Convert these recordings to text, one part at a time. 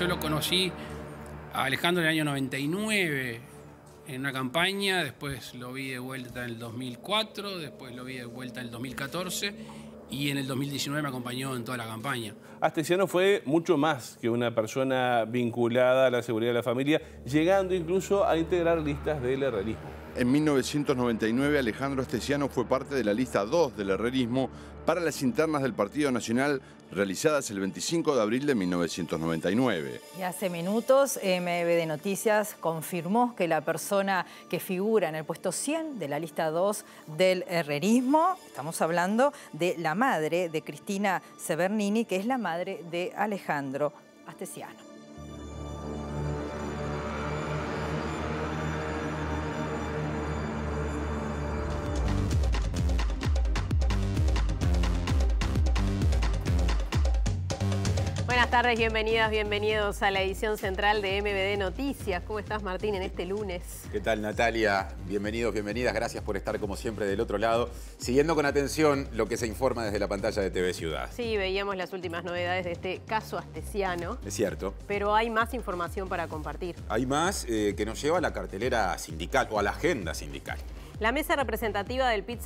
Yo lo conocí a Alejandro en el año 99 en una campaña, después lo vi de vuelta en el 2004, después lo vi de vuelta en el 2014 y en el 2019 me acompañó en toda la campaña. Astesiano fue mucho más que una persona vinculada a la seguridad de la familia, llegando incluso a integrar listas del realismo. En 1999, Alejandro Astesiano fue parte de la lista 2 del herrerismo para las internas del Partido Nacional realizadas el 25 de abril de 1999. Y hace minutos, MBD Noticias confirmó que la persona que figura en el puesto 100 de la lista 2 del herrerismo, estamos hablando de la madre de Cristina Severnini, que es la madre de Alejandro Astesiano. Buenas tardes, bienvenidas, bienvenidos a la edición central de MBD Noticias. ¿Cómo estás, Martín, en este lunes? ¿Qué tal, Natalia? Bienvenidos, bienvenidas. Gracias por estar, como siempre, del otro lado. Siguiendo con atención lo que se informa desde la pantalla de TV Ciudad. Sí, veíamos las últimas novedades de este caso astesiano. Es cierto. Pero hay más información para compartir. Hay más eh, que nos lleva a la cartelera sindical o a la agenda sindical. La mesa representativa del pit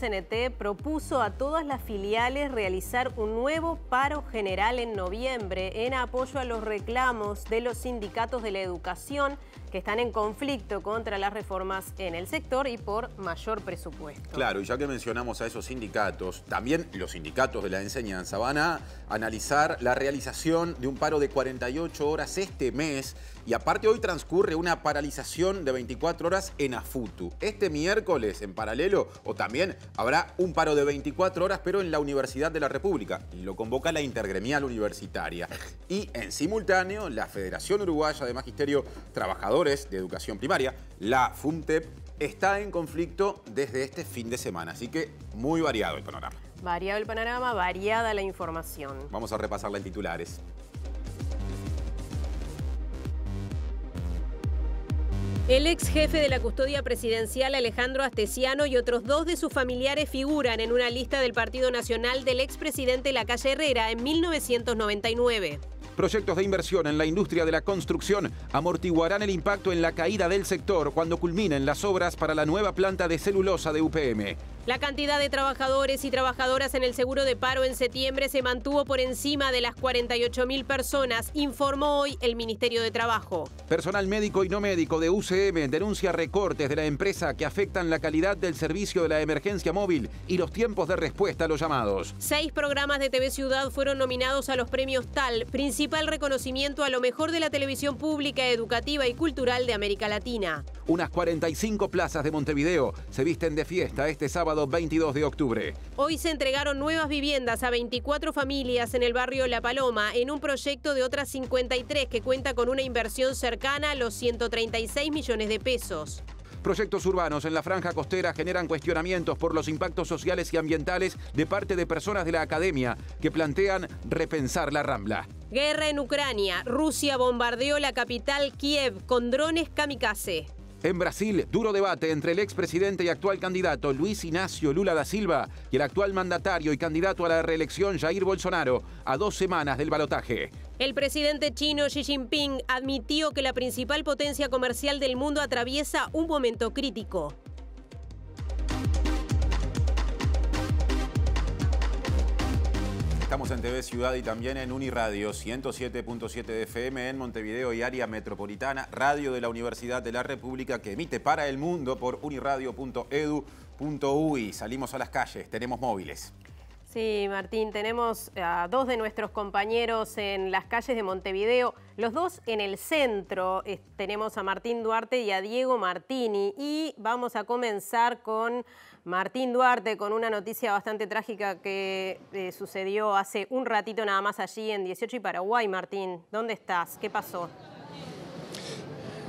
propuso a todas las filiales realizar un nuevo paro general en noviembre en apoyo a los reclamos de los sindicatos de la educación que están en conflicto contra las reformas en el sector y por mayor presupuesto. Claro, y ya que mencionamos a esos sindicatos, también los sindicatos de la enseñanza van a analizar la realización de un paro de 48 horas este mes y aparte hoy transcurre una paralización de 24 horas en AFUTU. Este miércoles en paralelo o también habrá un paro de 24 horas pero en la Universidad de la República. Lo convoca la Intergremial Universitaria y en simultáneo la Federación Uruguaya de Magisterio Trabajador de Educación Primaria, la FUMTEP, está en conflicto desde este fin de semana, así que muy variado el panorama. Variado el panorama, variada la información. Vamos a repasarla en titulares. El ex jefe de la custodia presidencial Alejandro Astesiano y otros dos de sus familiares figuran en una lista del Partido Nacional del expresidente Lacalle Herrera en 1999. Proyectos de inversión en la industria de la construcción amortiguarán el impacto en la caída del sector cuando culminen las obras para la nueva planta de celulosa de UPM. La cantidad de trabajadores y trabajadoras en el seguro de paro en septiembre se mantuvo por encima de las 48.000 personas, informó hoy el Ministerio de Trabajo. Personal médico y no médico de UCM denuncia recortes de la empresa que afectan la calidad del servicio de la emergencia móvil y los tiempos de respuesta a los llamados. Seis programas de TV Ciudad fueron nominados a los premios TAL, principal reconocimiento a lo mejor de la televisión pública, educativa y cultural de América Latina. Unas 45 plazas de Montevideo se visten de fiesta este sábado 22 de octubre. Hoy se entregaron nuevas viviendas a 24 familias en el barrio La Paloma, en un proyecto de otras 53 que cuenta con una inversión cercana a los 136 millones de pesos. Proyectos urbanos en la franja costera generan cuestionamientos por los impactos sociales y ambientales de parte de personas de la academia que plantean repensar la Rambla. Guerra en Ucrania. Rusia bombardeó la capital Kiev con drones kamikaze. En Brasil, duro debate entre el expresidente y actual candidato Luis Ignacio Lula da Silva y el actual mandatario y candidato a la reelección Jair Bolsonaro, a dos semanas del balotaje. El presidente chino Xi Jinping admitió que la principal potencia comercial del mundo atraviesa un momento crítico. Estamos en TV Ciudad y también en Uniradio 107.7 de FM en Montevideo y área metropolitana, radio de la Universidad de la República que emite para el mundo por uniradio.edu.uy. Salimos a las calles, tenemos móviles. Sí, Martín, tenemos a dos de nuestros compañeros en las calles de Montevideo, los dos en el centro. Tenemos a Martín Duarte y a Diego Martini. Y vamos a comenzar con Martín Duarte, con una noticia bastante trágica que eh, sucedió hace un ratito nada más allí en 18 y Paraguay. Martín, ¿dónde estás? ¿Qué pasó?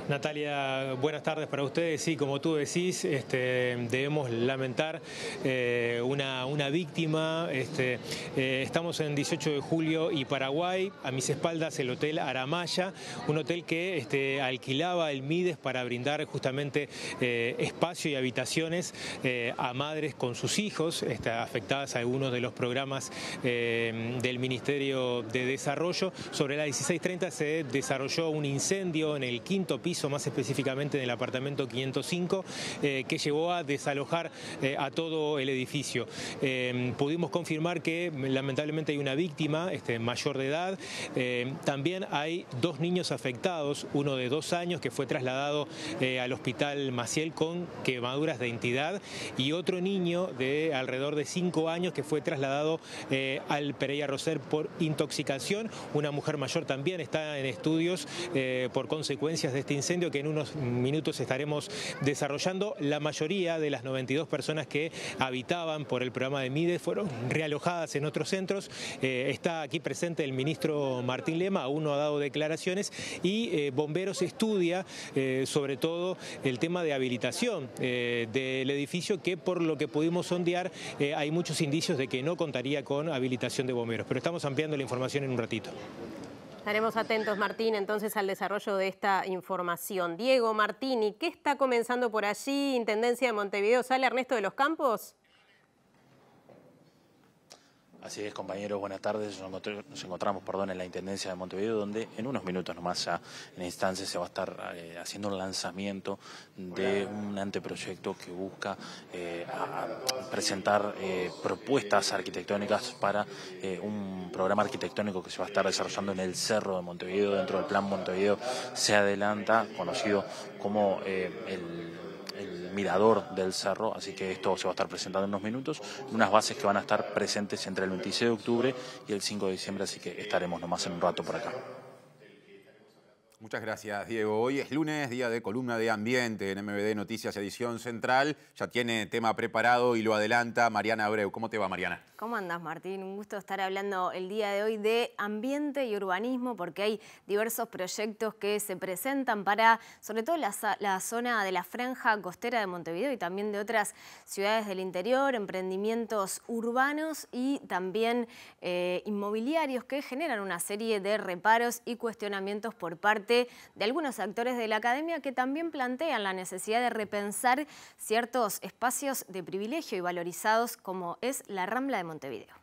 Natalia, buenas tardes para ustedes. Sí, como tú decís, este, debemos lamentar eh, una, una, víctima. Este, eh, estamos en 18 de julio y Paraguay, a mis espaldas el Hotel Aramaya, un hotel que este, alquilaba el Mides para brindar justamente eh, espacio y habitaciones a madres con sus hijos, afectadas a algunos de los programas del Ministerio de Desarrollo. Sobre la 1630 se desarrolló un incendio en el quinto piso más específicamente en el apartamento 505, eh, que llevó a desalojar eh, a todo el edificio. Eh, pudimos confirmar que lamentablemente hay una víctima este, mayor de edad. también hay dos niños afectados, uno de dos años que fue trasladado al hospital Maciel con quemaduras de entidad y otro niño de alrededor de cinco años que fue trasladado al Pereira Roser por intoxicación. Una mujer mayor también está en estudios por consecuencias de este incendio incendio que en unos minutos estaremos desarrollando. La mayoría de las 92 personas que habitaban por el programa de MIDE fueron realojadas en otros centros. Eh, está aquí presente el ministro Martín Lema, aún no ha dado declaraciones y eh, Bomberos estudia eh, sobre todo el tema de habilitación del edificio que por lo que pudimos sondear hay muchos indicios de que no contaría con habilitación de bomberos. Pero estamos ampliando la información en un ratito. Estaremos atentos, Martín, entonces al desarrollo de esta información. Diego, Martini, qué está comenzando por allí? Intendencia de Montevideo, ¿sale Ernesto de los Campos? Así es, compañeros, buenas tardes. Nos, encontramos perdón, en la Intendencia de Montevideo, donde en unos minutos nomás ya en instancia se va a estar eh, haciendo un lanzamiento de un anteproyecto que busca eh, presentar eh, propuestas arquitectónicas para un programa arquitectónico que se va a estar desarrollando en el Cerro de Montevideo. Dentro del Plan Montevideo se adelanta, conocido como el el mirador del cerro, así que esto se va a estar presentando en unos minutos, unas bases que van a estar presentes entre el 26 de octubre y el 5 de diciembre, así que estaremos nomás en un rato por acá. Muchas gracias, Diego. Hoy es lunes, día de columna de ambiente en MBD Noticias Edición Central. Ya tiene tema preparado y lo adelanta Mariana Abreu. ¿Cómo te va, Mariana? ¿Cómo andas, Martín? Un gusto estar hablando el día de hoy de ambiente y urbanismo porque hay diversos proyectos que se presentan para, sobre todo, la, zona de la franja costera de Montevideo y también de otras ciudades del interior, emprendimientos urbanos y también eh, inmobiliarios que generan una serie de reparos y cuestionamientos por parte de algunos actores de la academia que también plantean la necesidad de repensar ciertos espacios de privilegio y valorizados como es la Rambla de Montevideo.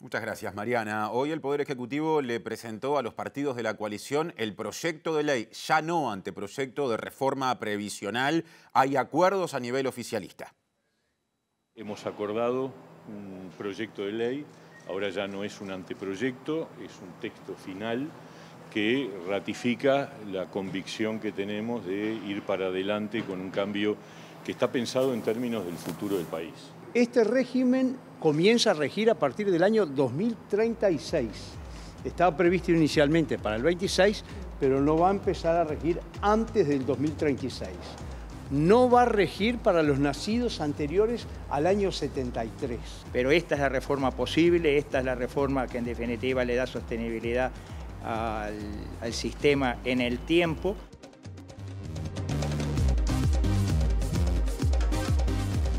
Muchas gracias, Mariana. Hoy el Poder Ejecutivo le presentó a los partidos de la coalición el proyecto de ley, ya no anteproyecto de reforma previsional. Hay acuerdos a nivel oficialista. Hemos acordado un proyecto de ley Ahora ya no es un anteproyecto, es un texto final que ratifica la convicción que tenemos de ir para adelante con un cambio que está pensado en términos del futuro del país. Este régimen comienza a regir a partir del año 2036. Estaba previsto inicialmente para el 26, pero no va a empezar a regir antes del 2036 no va a regir para los nacidos anteriores al año 73. Pero esta es la reforma posible, esta es la reforma que en definitiva le da sostenibilidad al, sistema en el tiempo.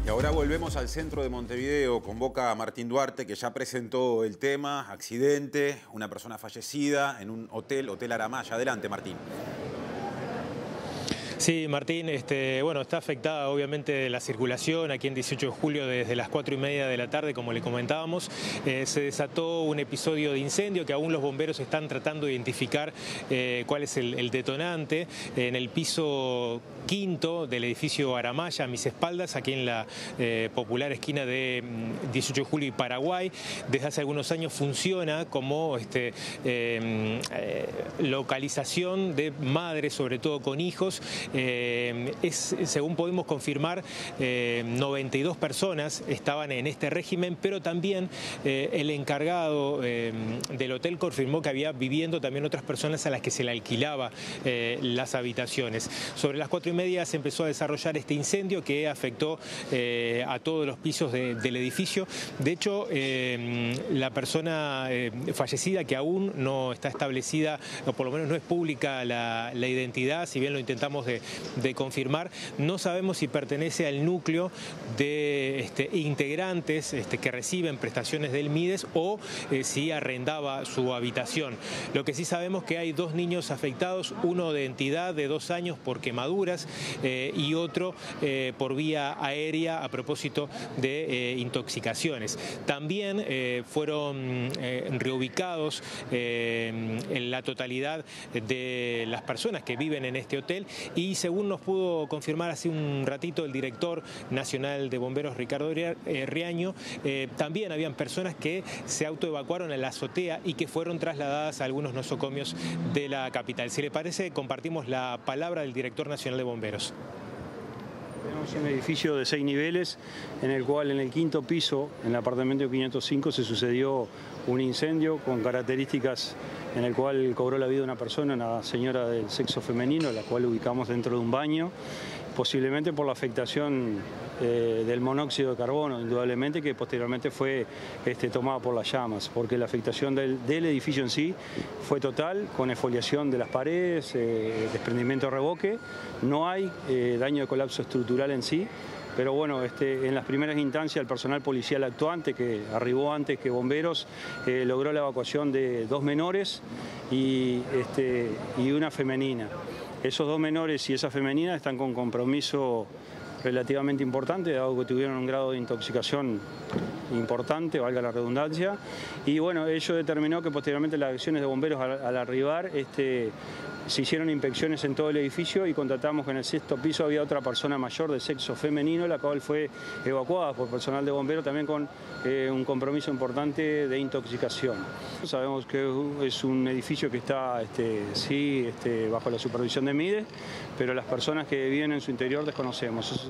Y ahora volvemos al centro de Montevideo. Convoca a Martín Duarte, que ya presentó el tema, accidente, una persona fallecida en un hotel, Hotel Aramaya. Adelante, Martín. Sí, Martín, este, bueno, está afectada obviamente la circulación aquí en 18 de julio desde las 4 y media de la tarde, como le comentábamos. Eh, se desató un episodio de incendio que aún los bomberos están tratando de identificar eh, cuál es el, detonante. En el piso quinto del edificio Aramaya, a mis espaldas, aquí en la eh, popular esquina de 18 mm, de julio y Paraguay, desde hace algunos años funciona como este, em, localización de madres, sobre todo con hijos, eh, es, según podemos confirmar, 92 eh, personas estaban en este régimen, pero también eh, el encargado del hotel confirmó que había viviendo también otras personas a las que se le alquilaba las habitaciones. Sobre las cuatro y media se empezó a desarrollar este incendio que afectó a todos los pisos del edificio. De hecho, la persona fallecida que aún no está establecida, o por lo menos no es pública la, la identidad, si bien lo intentamos de de, confirmar. No sabemos si pertenece al núcleo de este, integrantes este, que reciben prestaciones del MIDES o eh, si arrendaba su habitación. Lo que sí sabemos es que hay dos niños afectados, uno de entidad de dos años por quemaduras eh, y otro eh, por vía aérea a propósito de intoxicaciones. También fueron reubicados en la totalidad de las personas que viven en este hotel y y según nos pudo confirmar hace un ratito el director nacional de bomberos Ricardo eh, Riaño, eh, también habían personas que se autoevacuaron a la azotea y que fueron trasladadas a algunos nosocomios de la capital. Si le parece, compartimos la palabra del director nacional de bomberos. Tenemos un edificio de seis niveles en el cual en el quinto piso, en el apartamento 505, se sucedió un incendio con características en el cual cobró la vida una persona, una señora del sexo femenino, la cual ubicamos dentro de un baño, posiblemente por la afectación eh, del monóxido de carbono, indudablemente, que posteriormente fue este, tomada por las llamas, porque la afectación del, edificio en sí fue total, con esfoliación de las paredes, eh, desprendimiento de reboque, no hay eh, daño de colapso estructural en sí, pero bueno, este, en las primeras instancias el personal policial actuante, que arribó antes que bomberos, eh, logró la evacuación de dos menores este, y una femenina. Esos dos menores y esa femenina están con compromiso relativamente importante, dado que tuvieron un grado de intoxicación importante, valga la redundancia, y bueno, ello determinó que posteriormente las acciones de bomberos al, arribar este, se hicieron inspecciones en todo el edificio y contratamos que en el sexto piso había otra persona mayor de sexo femenino, la cual fue evacuada por personal de bomberos también con eh, un compromiso importante de intoxicación. Sabemos que es un edificio que está este, sí, este, bajo la supervisión de MIDES, pero las personas que viven en su interior desconocemos.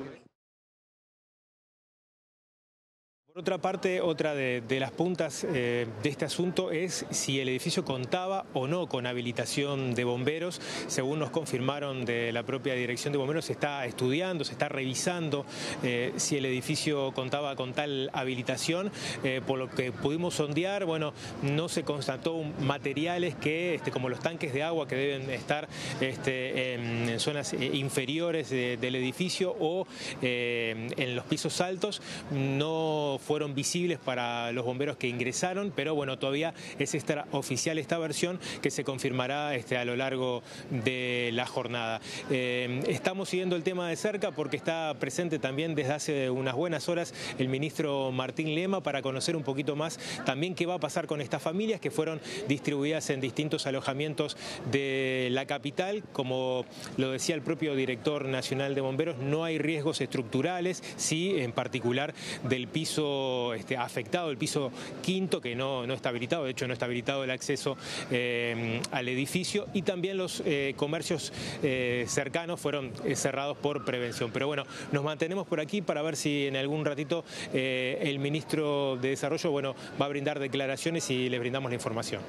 Por otra parte, otra de, las puntas eh, de este asunto es si el edificio contaba o no con habilitación de bomberos. Según nos confirmaron de la propia Dirección de Bomberos, se está estudiando, se está revisando eh, si el edificio contaba con tal habilitación. Eh, por lo que pudimos sondear, bueno, no se constató materiales que, este, como los tanques de agua que deben estar este, en, zonas inferiores del edificio o en los pisos altos, no fueron visibles para los bomberos que ingresaron, pero bueno, todavía es esta, oficial esta versión que se confirmará este, a lo largo de la jornada. Eh, estamos siguiendo el tema de cerca porque está presente también desde hace unas buenas horas el ministro Martín Lema para conocer un poquito más también qué va a pasar con estas familias que fueron distribuidas en distintos alojamientos de la capital. Como lo decía el propio director nacional de bomberos, no hay riesgos estructurales, sí, en particular del piso este, afectado, el piso quinto, que no, está habilitado, de hecho no está habilitado el acceso eh, al edificio, y también los eh, comercios eh, cercanos fueron cerrados por prevención. Pero bueno, nos mantenemos por aquí para ver si en algún ratito el ministro de Desarrollo bueno, va a brindar declaraciones y le brindamos la información.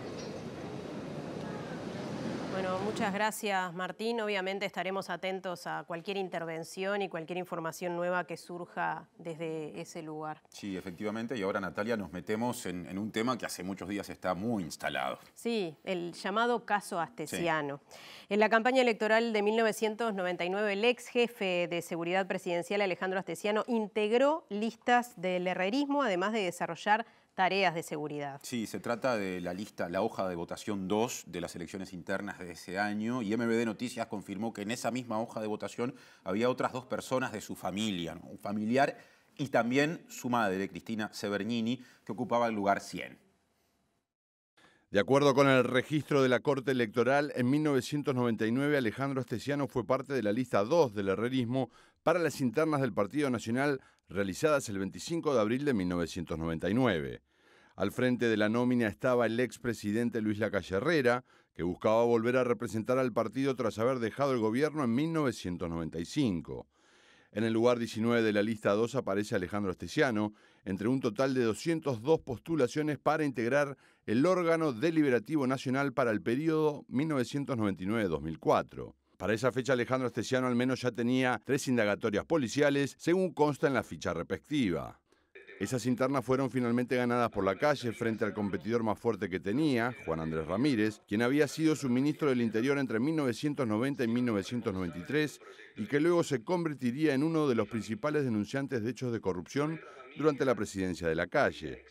Bueno, muchas gracias Martín. Obviamente estaremos atentos a cualquier intervención y cualquier información nueva que surja desde ese lugar. Sí, efectivamente. Y ahora Natalia nos metemos en, un tema que hace muchos días está muy instalado. Sí, el llamado caso astesiano. En la campaña electoral de 1999, el ex jefe de seguridad presidencial Alejandro Astesiano integró listas del herrerismo, además de desarrollar tareas de seguridad. Sí, se trata de la lista, la hoja de votación 2 de las elecciones internas de ese año y MBD Noticias confirmó que en esa misma hoja de votación había otras dos personas de su familia, un familiar y también su madre, Cristina Severnini, que ocupaba el lugar 100. De acuerdo con el registro de la Corte Electoral, en 1999 Alejandro Estesiano fue parte de la lista 2 del herrerismo para las internas del Partido Nacional realizadas el 25 de abril de 1999. Al frente de la nómina estaba el expresidente Luis Lacalle Herrera, que buscaba volver a representar al partido tras haber dejado el gobierno en 1995. En el lugar 19 de la lista 2 aparece Alejandro Esteciano, entre un total de 202 postulaciones para integrar el órgano deliberativo nacional para el periodo 1999-2004. Para esa fecha Alejandro esteciano al menos ya tenía tres indagatorias policiales, según consta en la ficha respectiva. Esas internas fueron finalmente ganadas por la calle frente al competidor más fuerte que tenía, Juan Andrés Ramírez, quien había sido su del Interior entre 1990 y 1993 y que luego se convertiría en uno de los principales denunciantes de hechos de corrupción durante la presidencia de la calle.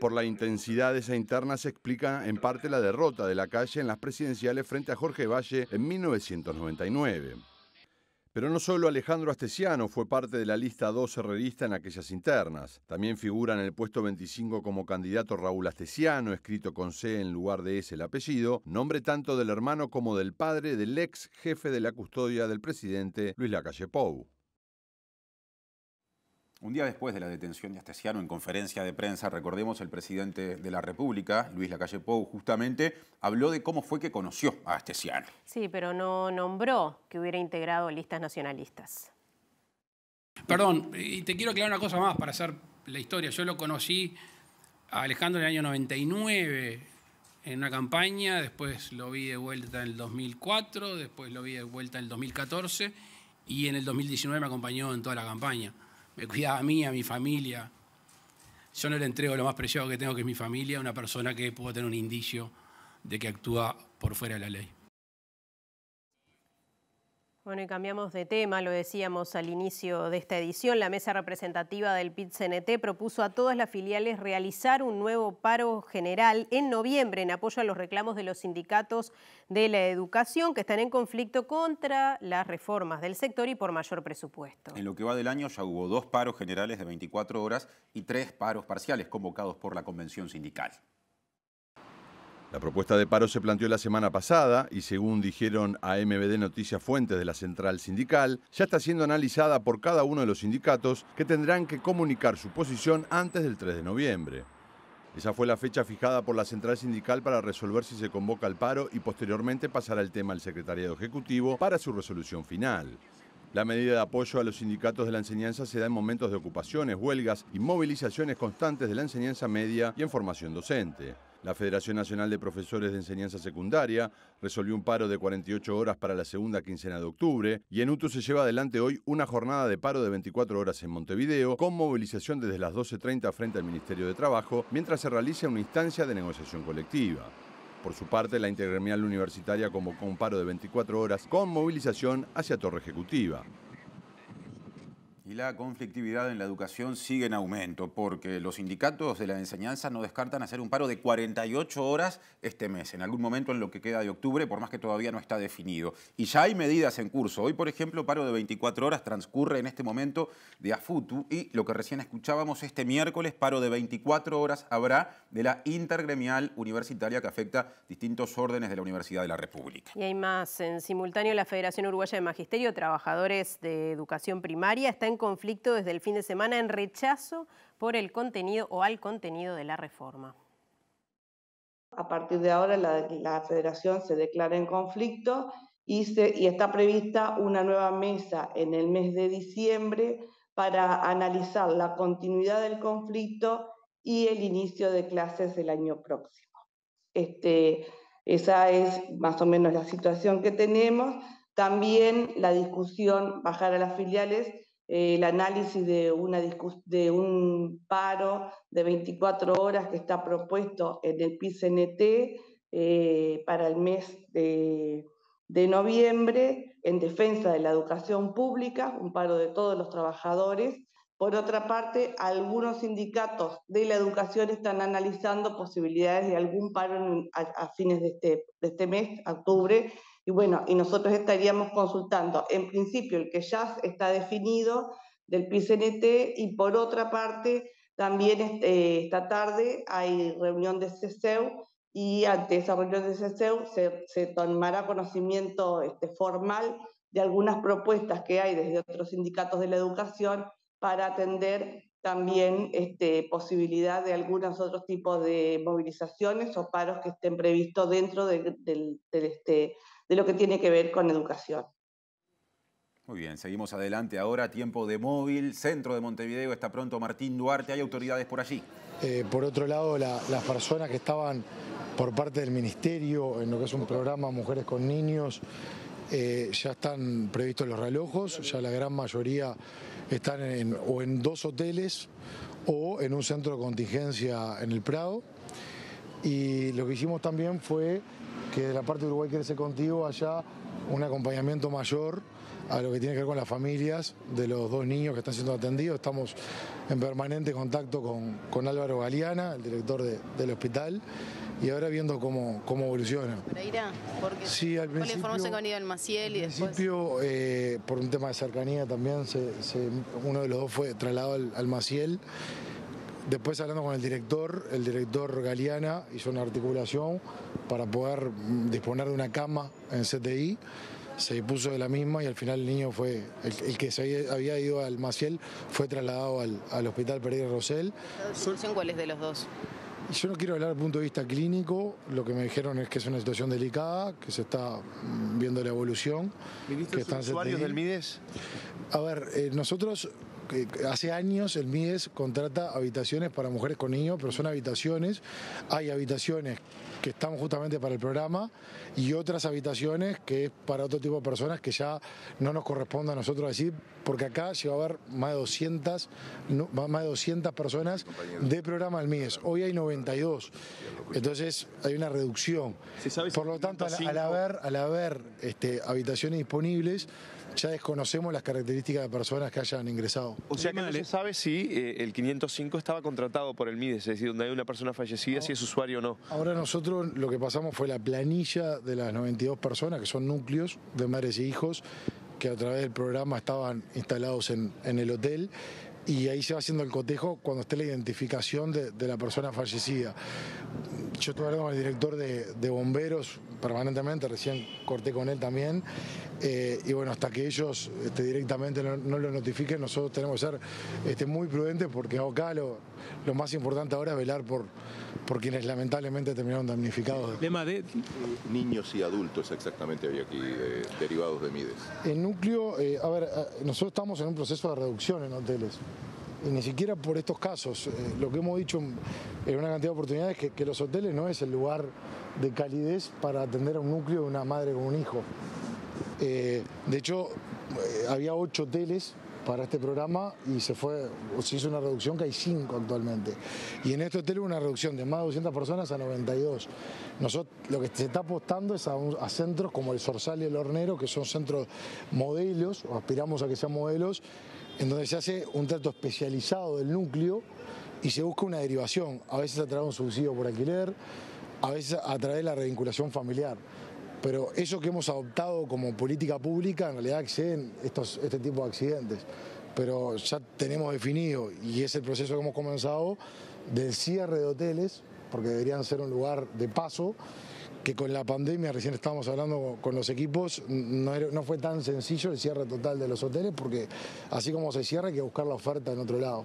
Por la intensidad de esa interna se explica en parte la derrota de la calle en las presidenciales frente a Jorge Valle en 1999. Pero no solo Alejandro Astesiano fue parte de la lista 12 herrerista en aquellas internas. También figura en el puesto 25 como candidato Raúl Astesiano, escrito con C en lugar de S el apellido, nombre tanto del hermano como del padre del ex jefe de la custodia del presidente Luis Lacalle Pou. Un día después de la detención de Astesiano en conferencia de prensa, recordemos, el presidente de la República, Luis Lacalle Pou, justamente habló de cómo fue que conoció a Astesiano. Sí, pero no nombró que hubiera integrado listas nacionalistas. Perdón, y te quiero aclarar una cosa más para hacer la historia. Yo lo conocí a Alejandro en el año 99 en una campaña, después lo vi de vuelta en el 2004, después lo vi de vuelta en el 2014 y en el 2019 me acompañó en toda la campaña me cuidaba a mí, a mi familia. Yo no le entrego lo más preciado que tengo, que es mi familia, a una persona que pueda tener un indicio de que actúa por fuera de la ley. Bueno, y cambiamos de tema, lo decíamos al inicio de esta edición, la mesa representativa del PIT-CNT propuso a todas las filiales realizar un nuevo paro general en noviembre en apoyo a los reclamos de los sindicatos de la educación que están en conflicto contra las reformas del sector y por mayor presupuesto. En lo que va del año ya hubo dos paros generales de 24 horas y tres paros parciales convocados por la convención sindical. La propuesta de paro se planteó la semana pasada y según dijeron a MBD Noticias Fuentes de la Central Sindical, ya está siendo analizada por cada uno de los sindicatos que tendrán que comunicar su posición antes del 3 de noviembre. Esa fue la fecha fijada por la central sindical para resolver si se convoca el paro y posteriormente pasará el tema al secretariado ejecutivo para su resolución final. La medida de apoyo a los sindicatos de la enseñanza se da en momentos de ocupaciones, huelgas y movilizaciones constantes de la enseñanza media y en formación docente. La Federación Nacional de Profesores de Enseñanza Secundaria resolvió un paro de 48 horas para la segunda quincena de octubre y en UTU se lleva adelante hoy una jornada de paro de 24 horas en Montevideo con movilización desde las 12.30 frente al Ministerio de Trabajo mientras se realiza una instancia de negociación colectiva. Por su parte, la Integremial Universitaria convocó un paro de 24 horas con movilización hacia Torre Ejecutiva. Y la conflictividad en la educación sigue en aumento porque los sindicatos de la enseñanza no descartan hacer un paro de 48 horas este mes, en algún momento en lo que queda de octubre, por más que todavía no está definido. Y ya hay medidas en curso. Hoy, por ejemplo, paro de 24 horas transcurre en este momento de AFUTU y lo que recién escuchábamos este miércoles, paro de 24 horas habrá de la intergremial universitaria que afecta distintos órdenes de la Universidad de la República. Y hay más. En simultáneo, la Federación Uruguaya de Magisterio, Trabajadores de Educación Primaria está en conflicto desde el fin de semana en rechazo por el contenido o al contenido de la reforma. A partir de ahora la, federación se declara en conflicto y, se, y está prevista una nueva mesa en el mes de diciembre para analizar la continuidad del conflicto y el inicio de clases el año próximo. Este, esa es más o menos la situación que tenemos. También la discusión, bajar a las filiales, eh, el análisis de, una de un paro de 24 horas que está propuesto en el PICNT eh, para el mes de, noviembre en defensa de la educación pública, un paro de todos los trabajadores. Por otra parte, algunos sindicatos de la educación están analizando posibilidades de algún paro a, fines de este, de este mes, octubre, y bueno, y nosotros estaríamos consultando, en principio, el que ya está definido del PICNT y por otra parte, también este, esta tarde hay reunión de cseu y ante esa reunión de cseu se, tomará conocimiento este, formal de algunas propuestas que hay desde otros sindicatos de la educación para atender también este, posibilidad de algunos otros tipos de movilizaciones o paros que estén previstos dentro del de lo que tiene que ver con educación. Muy bien, seguimos adelante ahora, tiempo de móvil, centro de Montevideo, está pronto Martín Duarte, hay autoridades por allí. Eh, por otro lado, las personas que estaban por parte del Ministerio en lo que es un programa Mujeres con Niños, eh, ya están previstos los relojos, ya la gran mayoría están o en dos hoteles o en un centro de contingencia en el Prado. Y lo que hicimos también fue que de la parte de Uruguay crece contigo ...haya un acompañamiento mayor a lo que tiene que ver con las familias de los dos niños que están siendo atendidos. Estamos en permanente contacto con, con Álvaro Galeana, el director del hospital, y ahora viendo cómo, cómo evoluciona. Pereira, porque sí, al principio, la información con Maciel y al principio, eh, por un tema de cercanía también, se, uno de los dos fue trasladado al, al Maciel. Después hablando con el director, el director Galeana hizo una articulación para poder disponer de una cama en CTI. Se dispuso de la misma y al final el niño fue, el, que se había ido al Maciel, fue trasladado al, hospital Pereira Rosell. Surcen cuáles de los dos? Yo no quiero hablar del punto de vista clínico, lo que me dijeron es que es una situación delicada, que se está viendo la evolución. que están usuarios del MIDES? A ver, eh, nosotros eh, hace años el MIDES contrata habitaciones para mujeres con niños, pero son habitaciones. Hay habitaciones que están justamente para el programa y otras habitaciones que es para otro tipo de personas que ya no nos corresponde a nosotros decir, porque acá se a haber más de 200, más 200 personas de programa al mes, Hoy hay 92, entonces hay una reducción. Por lo tanto, al, haber, al haber este, habitaciones disponibles, ya desconocemos las características de personas que hayan ingresado. O sea que no sabe si eh, el 505 estaba contratado por el MIDES, es decir, donde hay una persona fallecida, si es usuario o no. Ahora nosotros lo que pasamos fue la planilla de las 92 personas, que son núcleos de madres y e hijos, que a través del programa estaban instalados en, el hotel, y ahí se va haciendo el cotejo cuando esté la identificación de la persona fallecida yo estoy hablando con el director de, bomberos permanentemente, recién corté con él también. Eh, y bueno, hasta que ellos este, directamente no, lo notifiquen, nosotros tenemos que ser este, muy prudentes porque acá lo, más importante ahora es velar por, por quienes lamentablemente terminaron damnificados. Lema de... Niños y adultos exactamente había aquí eh, derivados de Mides. El núcleo, eh, a ver, nosotros estamos en un proceso de reducción en hoteles ni siquiera por estos casos. Eh, lo que hemos dicho en una cantidad de oportunidades que, que los hoteles no es el lugar de calidez para atender a un núcleo de una madre con un hijo. Eh, de hecho, eh, había ocho hoteles para este programa y se fue, se hizo una reducción que hay cinco actualmente. Y en este hotel hubo una reducción de más de 200 personas a 92. Nosotros, lo que se está apostando es a, centros como el Sorsal y el Hornero, que son centros modelos, o aspiramos a que sean modelos, en donde se hace un trato especializado del núcleo y se busca una derivación, a veces a través de un subsidio por alquiler, a veces a través de la revinculación familiar. Pero eso que hemos adoptado como política pública en realidad exceden estos, este tipo de accidentes. Pero ya tenemos definido, y es el proceso que hemos comenzado, del cierre de hoteles, porque deberían ser un lugar de paso, que con la pandemia, recién estábamos hablando con los equipos, no, fue tan sencillo el cierre total de los hoteles porque así como se cierra hay que buscar la oferta en otro lado.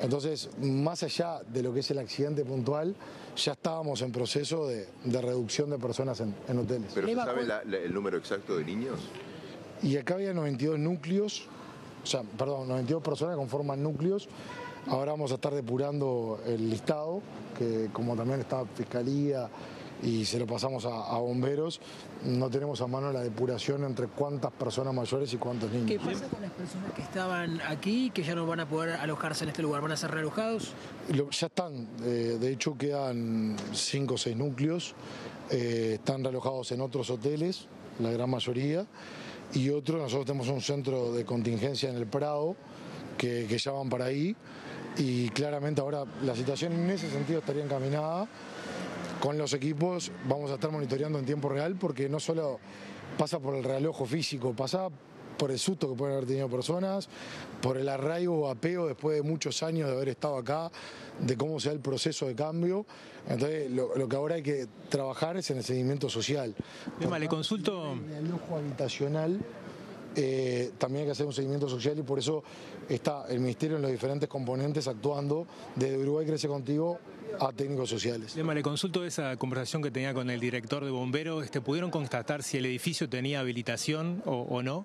Entonces, más allá de lo que es el accidente puntual, ya estábamos en proceso de, reducción de personas en, hoteles. ¿Pero se sabe el número exacto de niños? Y acá había 92 núcleos, o sea, perdón, 92 personas conforman núcleos. Ahora vamos a estar depurando el listado, que como también está Fiscalía, y se lo pasamos a, bomberos, no tenemos a mano la depuración entre cuántas personas mayores y cuántos niños. ¿Qué pasa con las personas que estaban aquí, que ya no van a poder alojarse en este lugar? ¿Van a ser realojados? ya están, eh, de hecho quedan cinco o seis núcleos, eh, están realojados en otros hoteles, la gran mayoría, y otros, nosotros tenemos un centro de contingencia en el Prado, que, que ya van para ahí, y claramente ahora la situación en ese sentido estaría encaminada con los equipos vamos a estar monitoreando en tiempo real porque no solo pasa por el realojo físico, pasa por el susto que pueden haber tenido personas, por el arraigo o apeo después de muchos años de haber estado acá, de cómo sea el proceso de cambio. Entonces, lo, que ahora hay que trabajar es en el seguimiento social. le consulto. el habitacional eh, también hay que hacer un seguimiento social y por eso está el Ministerio en los diferentes componentes actuando desde Uruguay Crece Contigo a técnicos sociales. Lema, le consulto esa conversación que tenía con el director de bomberos. Este, ¿Pudieron constatar si el edificio tenía habilitación o, no?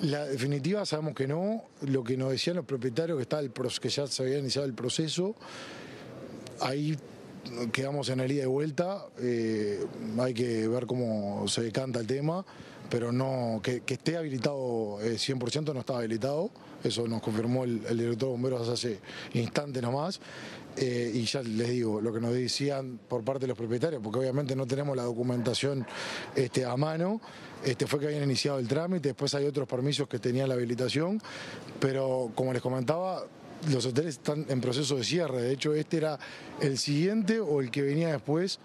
La definitiva sabemos que no. Lo que nos decían los propietarios que, está el, que ya se había iniciado el proceso, ahí quedamos en el ida de vuelta, eh, hay que ver cómo se decanta el tema, pero no que, esté habilitado 100% eh, no está habilitado, eso nos confirmó el, director bomberos hace instante nomás, eh, y ya les digo, lo que nos decían por parte de los propietarios, porque obviamente no tenemos la documentación este, a mano, este, fue que habían iniciado el trámite, después hay otros permisos que tenían la habilitación, pero como les comentaba, los hoteles están en proceso de cierre. De hecho, este era el siguiente o el que venía después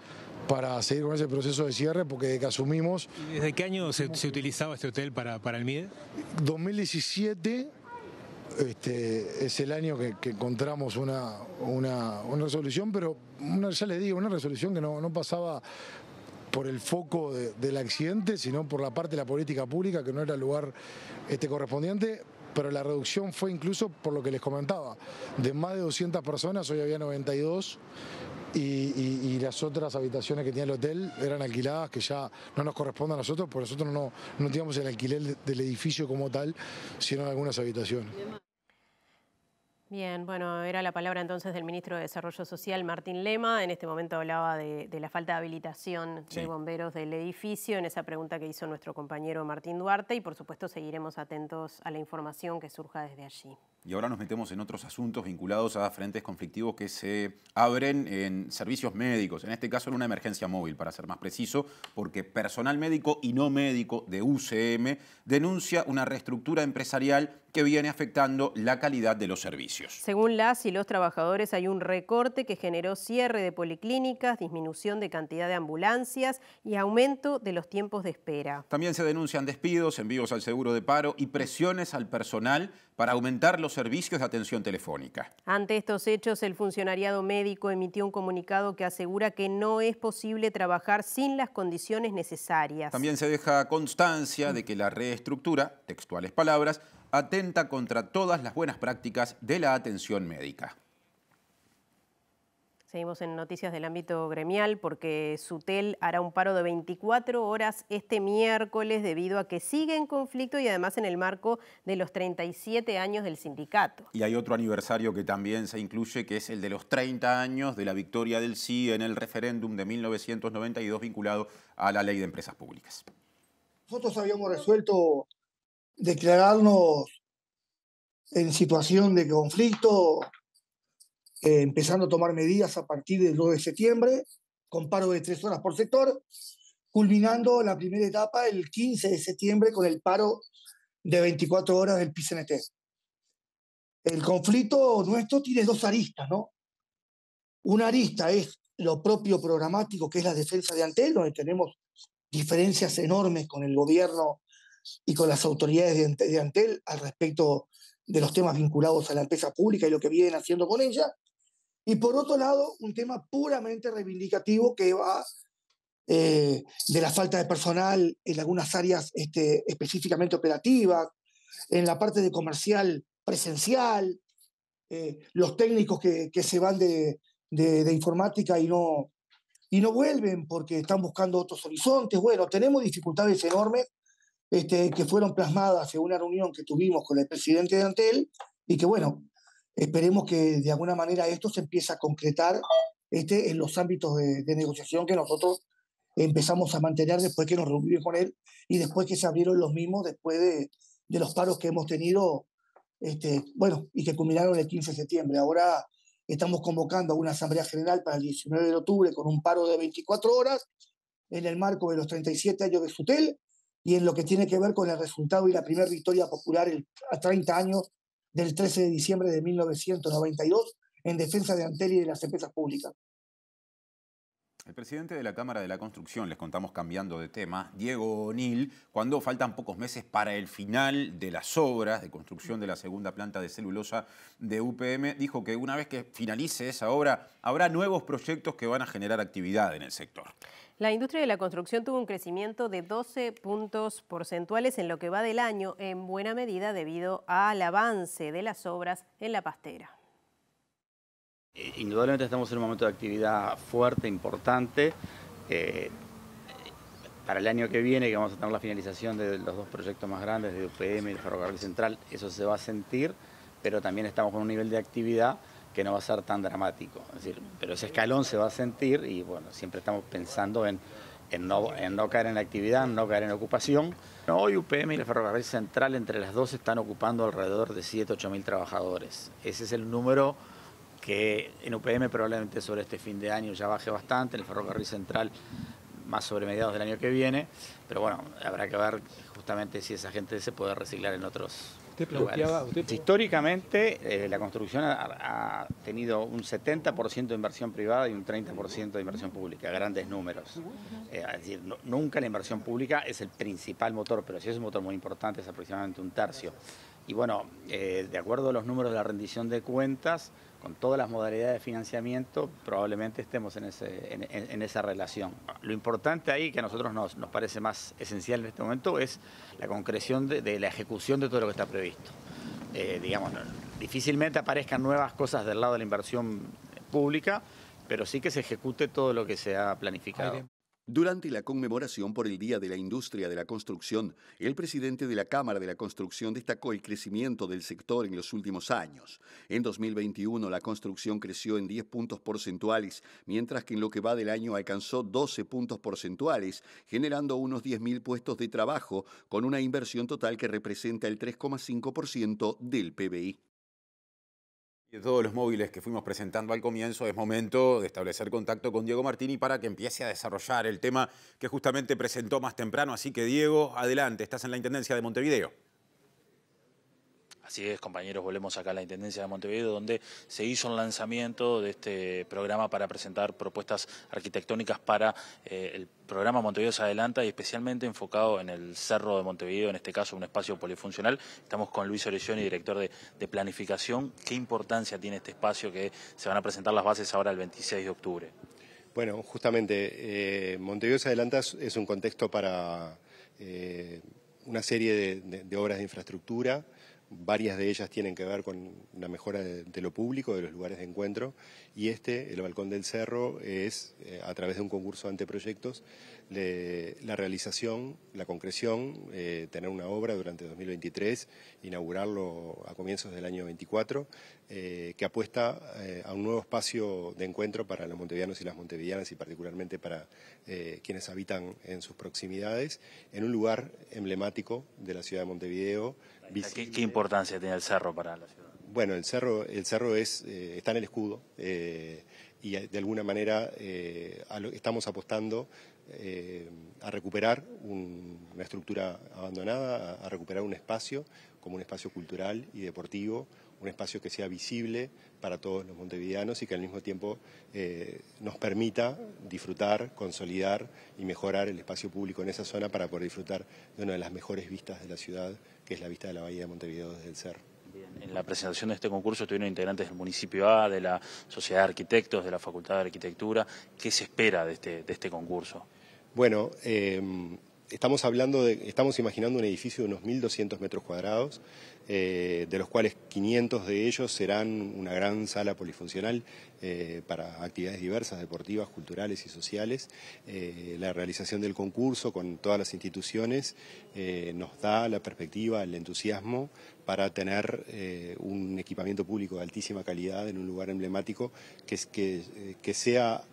para seguir con ese proceso de cierre, porque asumimos... ¿Desde qué año se, utilizaba este hotel para, el MIDE? 2017 este, es el año que, encontramos una, una, resolución, pero una, ya les digo, una resolución que no, pasaba por el foco del accidente, sino por la parte de la política pública, que no era el lugar este, correspondiente pero la reducción fue incluso por lo que les comentaba, de más de 200 personas, hoy había 92 y, las otras habitaciones que tenía el hotel eran alquiladas, que ya no nos corresponde a nosotros, porque nosotros no, no teníamos el alquiler del edificio como tal, sino algunas habitaciones. Bien, bueno, era la palabra entonces del ministro de Desarrollo Social, Martín Lema. En este momento hablaba de, la falta de habilitación de bomberos del edificio, en esa pregunta que hizo nuestro compañero Martín Duarte, y por supuesto seguiremos atentos a la información que surja desde allí. Y ahora nos metemos en otros asuntos vinculados a frentes conflictivos que se abren en servicios médicos, en este caso en una emergencia móvil, para ser más preciso, porque personal médico y no médico de UCM denuncia una reestructura empresarial que viene afectando la calidad de los servicios. Según las y los trabajadores, hay un recorte que generó cierre de policlínicas, disminución de cantidad de ambulancias y aumento de los tiempos de espera. También se denuncian despidos, envíos al seguro de paro y presiones al personal para aumentar los servicios de atención telefónica. Ante estos hechos, el funcionariado médico emitió un comunicado que asegura que no es posible trabajar sin las condiciones necesarias. También se deja constancia de que la reestructura, textuales palabras, atenta contra todas las buenas prácticas de la atención médica. Seguimos en noticias del ámbito gremial porque Sutel hará un paro de 24 horas este miércoles debido a que sigue en conflicto y además en el marco de los 37 años del sindicato. Y hay otro aniversario que también se incluye que es el de los 30 años de la victoria del sí en el referéndum de 1992 vinculado a la ley de empresas públicas. Nosotros habíamos resuelto declararnos en situación de conflicto eh, empezando a tomar medidas a partir del 2 de septiembre, con paro de tres horas por sector, culminando la primera etapa el 15 de septiembre con el paro de 24 horas del PCNT. El conflicto nuestro tiene dos aristas, ¿no? Una arista es lo propio programático, que es la defensa de Antel, donde tenemos diferencias enormes con el gobierno y con las autoridades de Antel al respecto de los temas vinculados a la empresa pública y lo que vienen haciendo con ella. Y por otro lado, un tema puramente reivindicativo que va eh, de la falta de personal en algunas áreas este, específicamente operativas, en la parte de comercial presencial, eh, los técnicos que, que se van de, de, informática y no, y no vuelven porque están buscando otros horizontes. Bueno, tenemos dificultades enormes este, que fueron plasmadas en una reunión que tuvimos con el presidente de Antel y que, bueno, Esperemos que de alguna manera esto se empiece a concretar este, en los ámbitos de, negociación que nosotros empezamos a mantener después que nos reunimos con él y después que se abrieron los mismos, después de, de los paros que hemos tenido, este, bueno, y que culminaron el 15 de septiembre. Ahora estamos convocando a una asamblea general para el 19 de octubre con un paro de 24 horas en el marco de los 37 años de Sutel y en lo que tiene que ver con el resultado y la primera victoria popular a 30 años del 13 de diciembre de 1992 en defensa de Antel y de las empresas públicas. El presidente de la Cámara de la Construcción, les contamos cambiando de tema, Diego O'Neill, cuando faltan pocos meses para el final de las obras de construcción de la segunda planta de celulosa de UPM, dijo que una vez que finalice esa obra, habrá nuevos proyectos que van a generar actividad en el sector. La industria de la construcción tuvo un crecimiento de 12 puntos porcentuales en lo que va del año, en buena medida debido al avance de las obras en la pastera. Eh, indudablemente estamos en un momento de actividad fuerte, importante. Eh, para el año que viene, que vamos a tener la finalización de los dos proyectos más grandes, de UPM y el Ferrocarril Central, eso se va a sentir, pero también estamos con un nivel de actividad que no va a ser tan dramático. pero ese escalón se va a sentir y bueno, siempre estamos pensando en, no, caer en la actividad, en no caer en ocupación. Hoy UPM y el Ferrocarril Central entre las dos están ocupando alrededor de 7, 8 mil trabajadores. Ese es el número que en UPM probablemente sobre este fin de año ya baje bastante, en el ferrocarril central más sobre mediados del año que viene, pero bueno, habrá que ver justamente si esa gente se puede reciclar en otros lugares. Históricamente eh, la construcción ha, tenido un 70% de inversión privada y un 30% de inversión pública, grandes números. Eh, es decir, nunca la inversión pública es el principal motor, pero sí es un motor muy importante, es aproximadamente un tercio. Y bueno, eh, de acuerdo a los números de la rendición de cuentas, con todas las modalidades de financiamiento, probablemente estemos en, esa relación. Lo importante ahí, que a nosotros nos, parece más esencial en este momento, es la concreción de, la ejecución de todo lo que está previsto. Eh, digamos, difícilmente aparezcan nuevas cosas del lado de la inversión pública, pero sí que se ejecute todo lo que se ha planificado. Durante la conmemoración por el Día de la Industria de la Construcción, el presidente de la Cámara de la Construcción destacó el crecimiento del sector en los últimos años. En 2021 la construcción creció en 10 puntos porcentuales, mientras que en lo que va del año alcanzó 12 puntos porcentuales, generando unos 10.000 puestos de trabajo con una inversión total que representa el 3,5% del PBI de todos los móviles que fuimos presentando al comienzo, es momento de establecer contacto con Diego Martini para que empiece a desarrollar el tema que justamente presentó más temprano. Así que Diego, adelante, estás en la Intendencia de Montevideo. Así es, compañeros, volvemos acá a la Intendencia de Montevideo, donde se hizo un lanzamiento de este programa para presentar propuestas arquitectónicas para eh, el programa Montevideo se adelanta y especialmente enfocado en el Cerro de Montevideo, en este caso un espacio polifuncional. Estamos con Luis Orelloni, director de, Planificación. ¿Qué importancia tiene este espacio que se van a presentar las bases ahora el 26 de octubre? Bueno, justamente, eh, Montevideo se adelanta es un contexto para eh, una serie de obras de infraestructura, Varias de ellas tienen que ver con la mejora de, lo público, de los lugares de encuentro, y este, el Balcón del Cerro, es, eh, a través de un concurso de anteproyectos, la realización, la concreción, eh, tener una obra durante 2023, inaugurarlo a comienzos del año 24, eh, que apuesta a un nuevo espacio de encuentro para los montevideanos y las montevideanas, y particularmente para quienes habitan en sus proximidades, en un lugar emblemático de la ciudad de Montevideo, ¿Qué, importancia tiene el cerro para la ciudad? Bueno, el cerro, el cerro es, eh, está en el escudo eh, y de alguna manera eh, estamos apostando a recuperar una estructura abandonada, a, recuperar un espacio como un espacio cultural y deportivo, un espacio que sea visible para todos los montevideanos y que al mismo tiempo nos permita disfrutar, consolidar y mejorar el espacio público en esa zona para poder disfrutar de una de las mejores vistas de la ciudad que es la vista de la bahía de Montevideo desde el CER. En la presentación de este concurso estuvieron integrantes del municipio A, de la Sociedad de Arquitectos, de la Facultad de Arquitectura. ¿Qué se espera de este, este concurso? Bueno, eh, estamos hablando de, estamos imaginando un edificio de unos 1.200 metros cuadrados, eh, de los cuales 500 de ellos serán una gran sala polifuncional eh, para actividades diversas, deportivas, culturales y sociales. Eh, la realización del concurso con todas las instituciones nos da la perspectiva, el entusiasmo para tener un equipamiento público de altísima calidad en un lugar emblemático que, que sea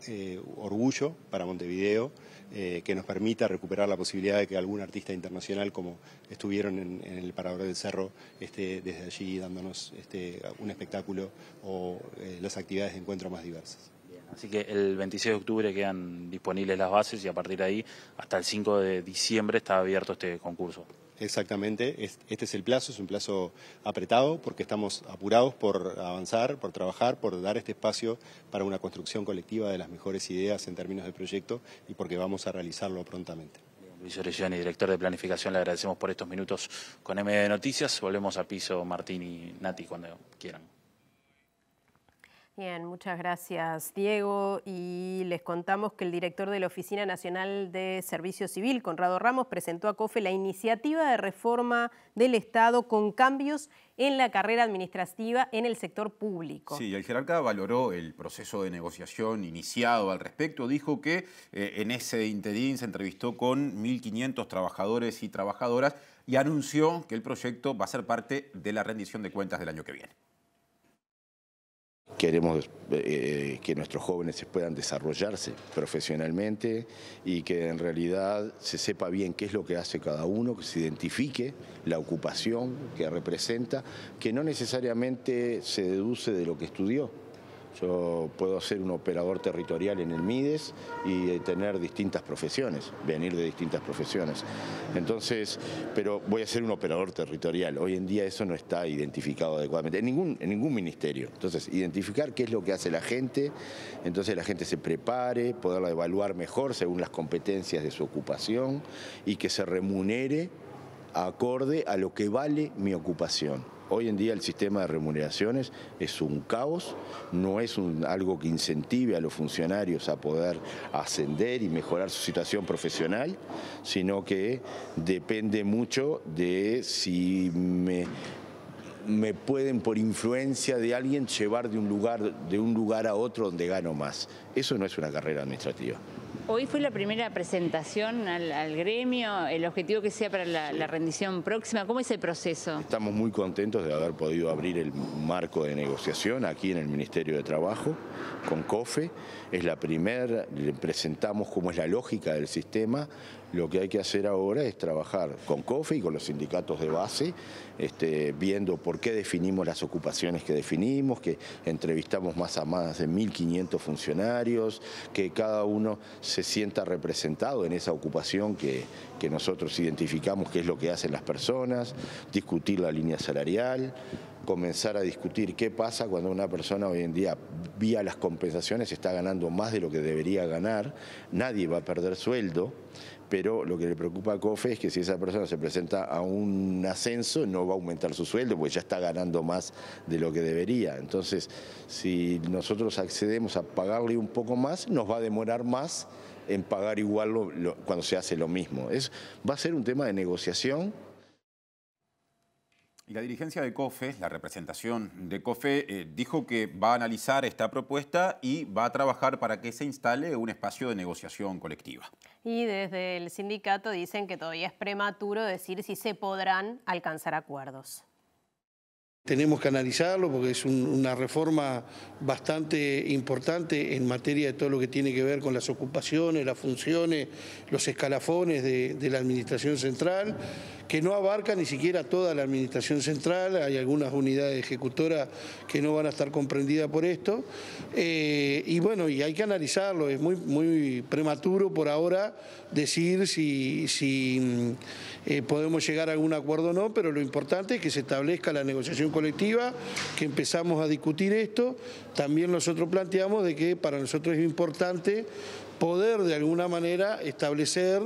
orgullo para Montevideo. Eh, que nos permita recuperar la posibilidad de que algún artista internacional, como estuvieron en, el Parador del Cerro, esté desde allí dándonos este, un espectáculo o eh, las actividades de encuentro más diversas. Así que el 26 de octubre quedan disponibles las bases y a partir de ahí hasta el 5 de diciembre está abierto este concurso. Exactamente, este es el plazo, es un plazo apretado porque estamos apurados por avanzar, por trabajar, por dar este espacio para una construcción colectiva de las mejores ideas en términos del proyecto y porque vamos a realizarlo prontamente. Luis director de Planificación, le agradecemos por estos minutos con de Noticias. Volvemos a piso Martín y Nati cuando quieran. Bien, muchas gracias Diego y les contamos que el director de la Oficina Nacional de Servicio Civil, Conrado Ramos, presentó a COFE la iniciativa de reforma del Estado con cambios en la carrera administrativa en el sector público. Sí, el jerarca valoró el proceso de negociación iniciado al respecto, dijo que eh, en ese interín se entrevistó con 1.500 trabajadores y trabajadoras y anunció que el proyecto va a ser parte de la rendición de cuentas del año que viene. Queremos eh, que nuestros jóvenes puedan desarrollarse profesionalmente y que en realidad se sepa bien qué es lo que hace cada uno, que se identifique la ocupación que representa, que no necesariamente se deduce de lo que estudió. Yo puedo ser un operador territorial en el MIDES y eh, tener distintas profesiones, venir de distintas profesiones. Entonces, pero voy a ser un operador territorial. Hoy en día eso no está identificado adecuadamente en ningún, ministerio. Entonces, identificar qué es lo que hace la gente, entonces la gente se prepare, poderla evaluar mejor según las competencias de su ocupación y que se remunere acorde a lo que vale mi ocupación. Hoy en día el sistema de remuneraciones es un caos, no es algo que incentive a los funcionarios a poder ascender y mejorar su situación profesional, sino que depende mucho de si me, pueden por influencia de alguien llevar de un lugar a otro donde gano más. Eso no es una carrera administrativa. Hoy fue la primera presentación al, gremio, el objetivo que sea para la, la, rendición próxima. ¿Cómo es el proceso? Estamos muy contentos de haber podido abrir el marco de negociación aquí en el Ministerio de Trabajo con COFE. Es la primera, le presentamos cómo es la lógica del sistema, lo que hay que hacer ahora es trabajar con COFE y con los sindicatos de base, este, viendo por qué definimos las ocupaciones que definimos, que entrevistamos más a más de 1.500 funcionarios, que cada uno se sienta representado en esa ocupación que, que nosotros identificamos que es lo que hacen las personas, discutir la línea salarial, comenzar a discutir qué pasa cuando una persona hoy en día, vía las compensaciones, está ganando más de lo que debería ganar, nadie va a perder sueldo, pero lo que le preocupa a COFE es que si esa persona se presenta a un ascenso no va a aumentar su sueldo pues ya está ganando más de lo que debería. Entonces, si nosotros accedemos a pagarle un poco más, nos va a demorar más en pagar igual cuando se hace lo mismo. Es, va a ser un tema de negociación la dirigencia de COFE, la representación de COFE, eh, dijo que va a analizar esta propuesta y va a trabajar para que se instale un espacio de negociación colectiva. Y desde el sindicato dicen que todavía es prematuro decir si se podrán alcanzar acuerdos. Tenemos que analizarlo porque es una reforma bastante importante en materia de todo lo que tiene que ver con las ocupaciones, las funciones, los escalafones de la Administración Central que no abarca ni siquiera toda la Administración Central, hay algunas unidades ejecutoras que no van a estar comprendidas por esto, eh, y bueno, y hay que analizarlo, es muy, muy prematuro por ahora decir si, si mm, eh, podemos llegar a algún acuerdo o no, pero lo importante es que se establezca la negociación colectiva, que empezamos a discutir esto, también nosotros planteamos de que para nosotros es importante poder de alguna manera establecer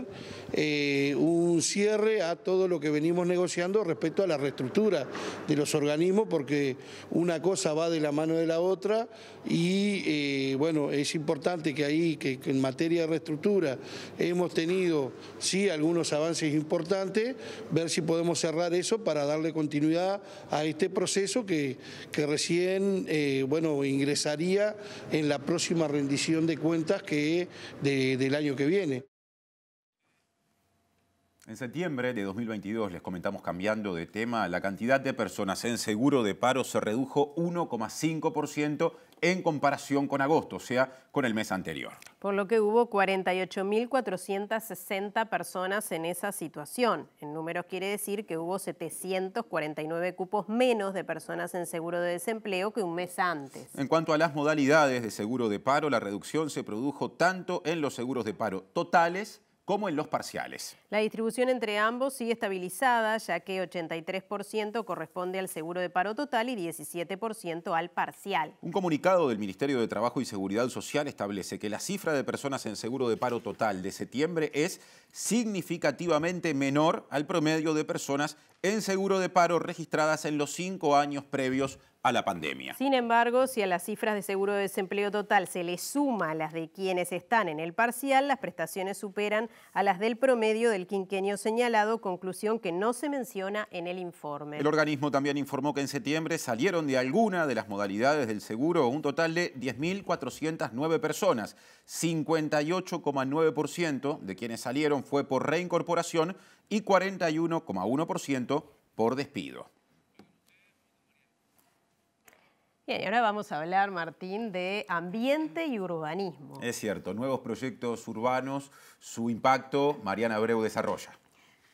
eh, un cierre a todo lo que venimos negociando respecto a la reestructura de los organismos, porque una cosa va de la mano de la otra y eh, bueno, es importante que ahí, que, en materia de reestructura hemos tenido sí algunos avances importantes, ver si podemos cerrar eso para darle continuidad a este proceso que, que recién eh, bueno, ingresaría en la próxima rendición de cuentas que del año que viene. En septiembre de 2022 les comentamos cambiando de tema, la cantidad de personas en seguro de paro se redujo 1,5% en comparación con agosto, o sea, con el mes anterior. Por lo que hubo 48.460 personas en esa situación. En números quiere decir que hubo 749 cupos menos de personas en seguro de desempleo que un mes antes. En cuanto a las modalidades de seguro de paro, la reducción se produjo tanto en los seguros de paro totales, como en los parciales. La distribución entre ambos sigue estabilizada, ya que 83% corresponde al seguro de paro total y 17% al parcial. Un comunicado del Ministerio de Trabajo y Seguridad Social establece que la cifra de personas en seguro de paro total de septiembre es significativamente menor al promedio de personas en seguro de paro registradas en los cinco años previos a la pandemia. Sin embargo, si a las cifras de seguro de desempleo total se le suma a las de quienes están en el parcial, las prestaciones superan a las del promedio del quinquenio señalado, conclusión que no se menciona en el informe. El organismo también informó que en septiembre salieron de alguna de las modalidades del seguro un total de 10.409 personas. 58,9% de quienes salieron fue por reincorporación y 41,1% por despido. Bien, y ahora vamos a hablar, Martín, de ambiente y urbanismo. Es cierto, nuevos proyectos urbanos, su impacto, Mariana Abreu desarrolla.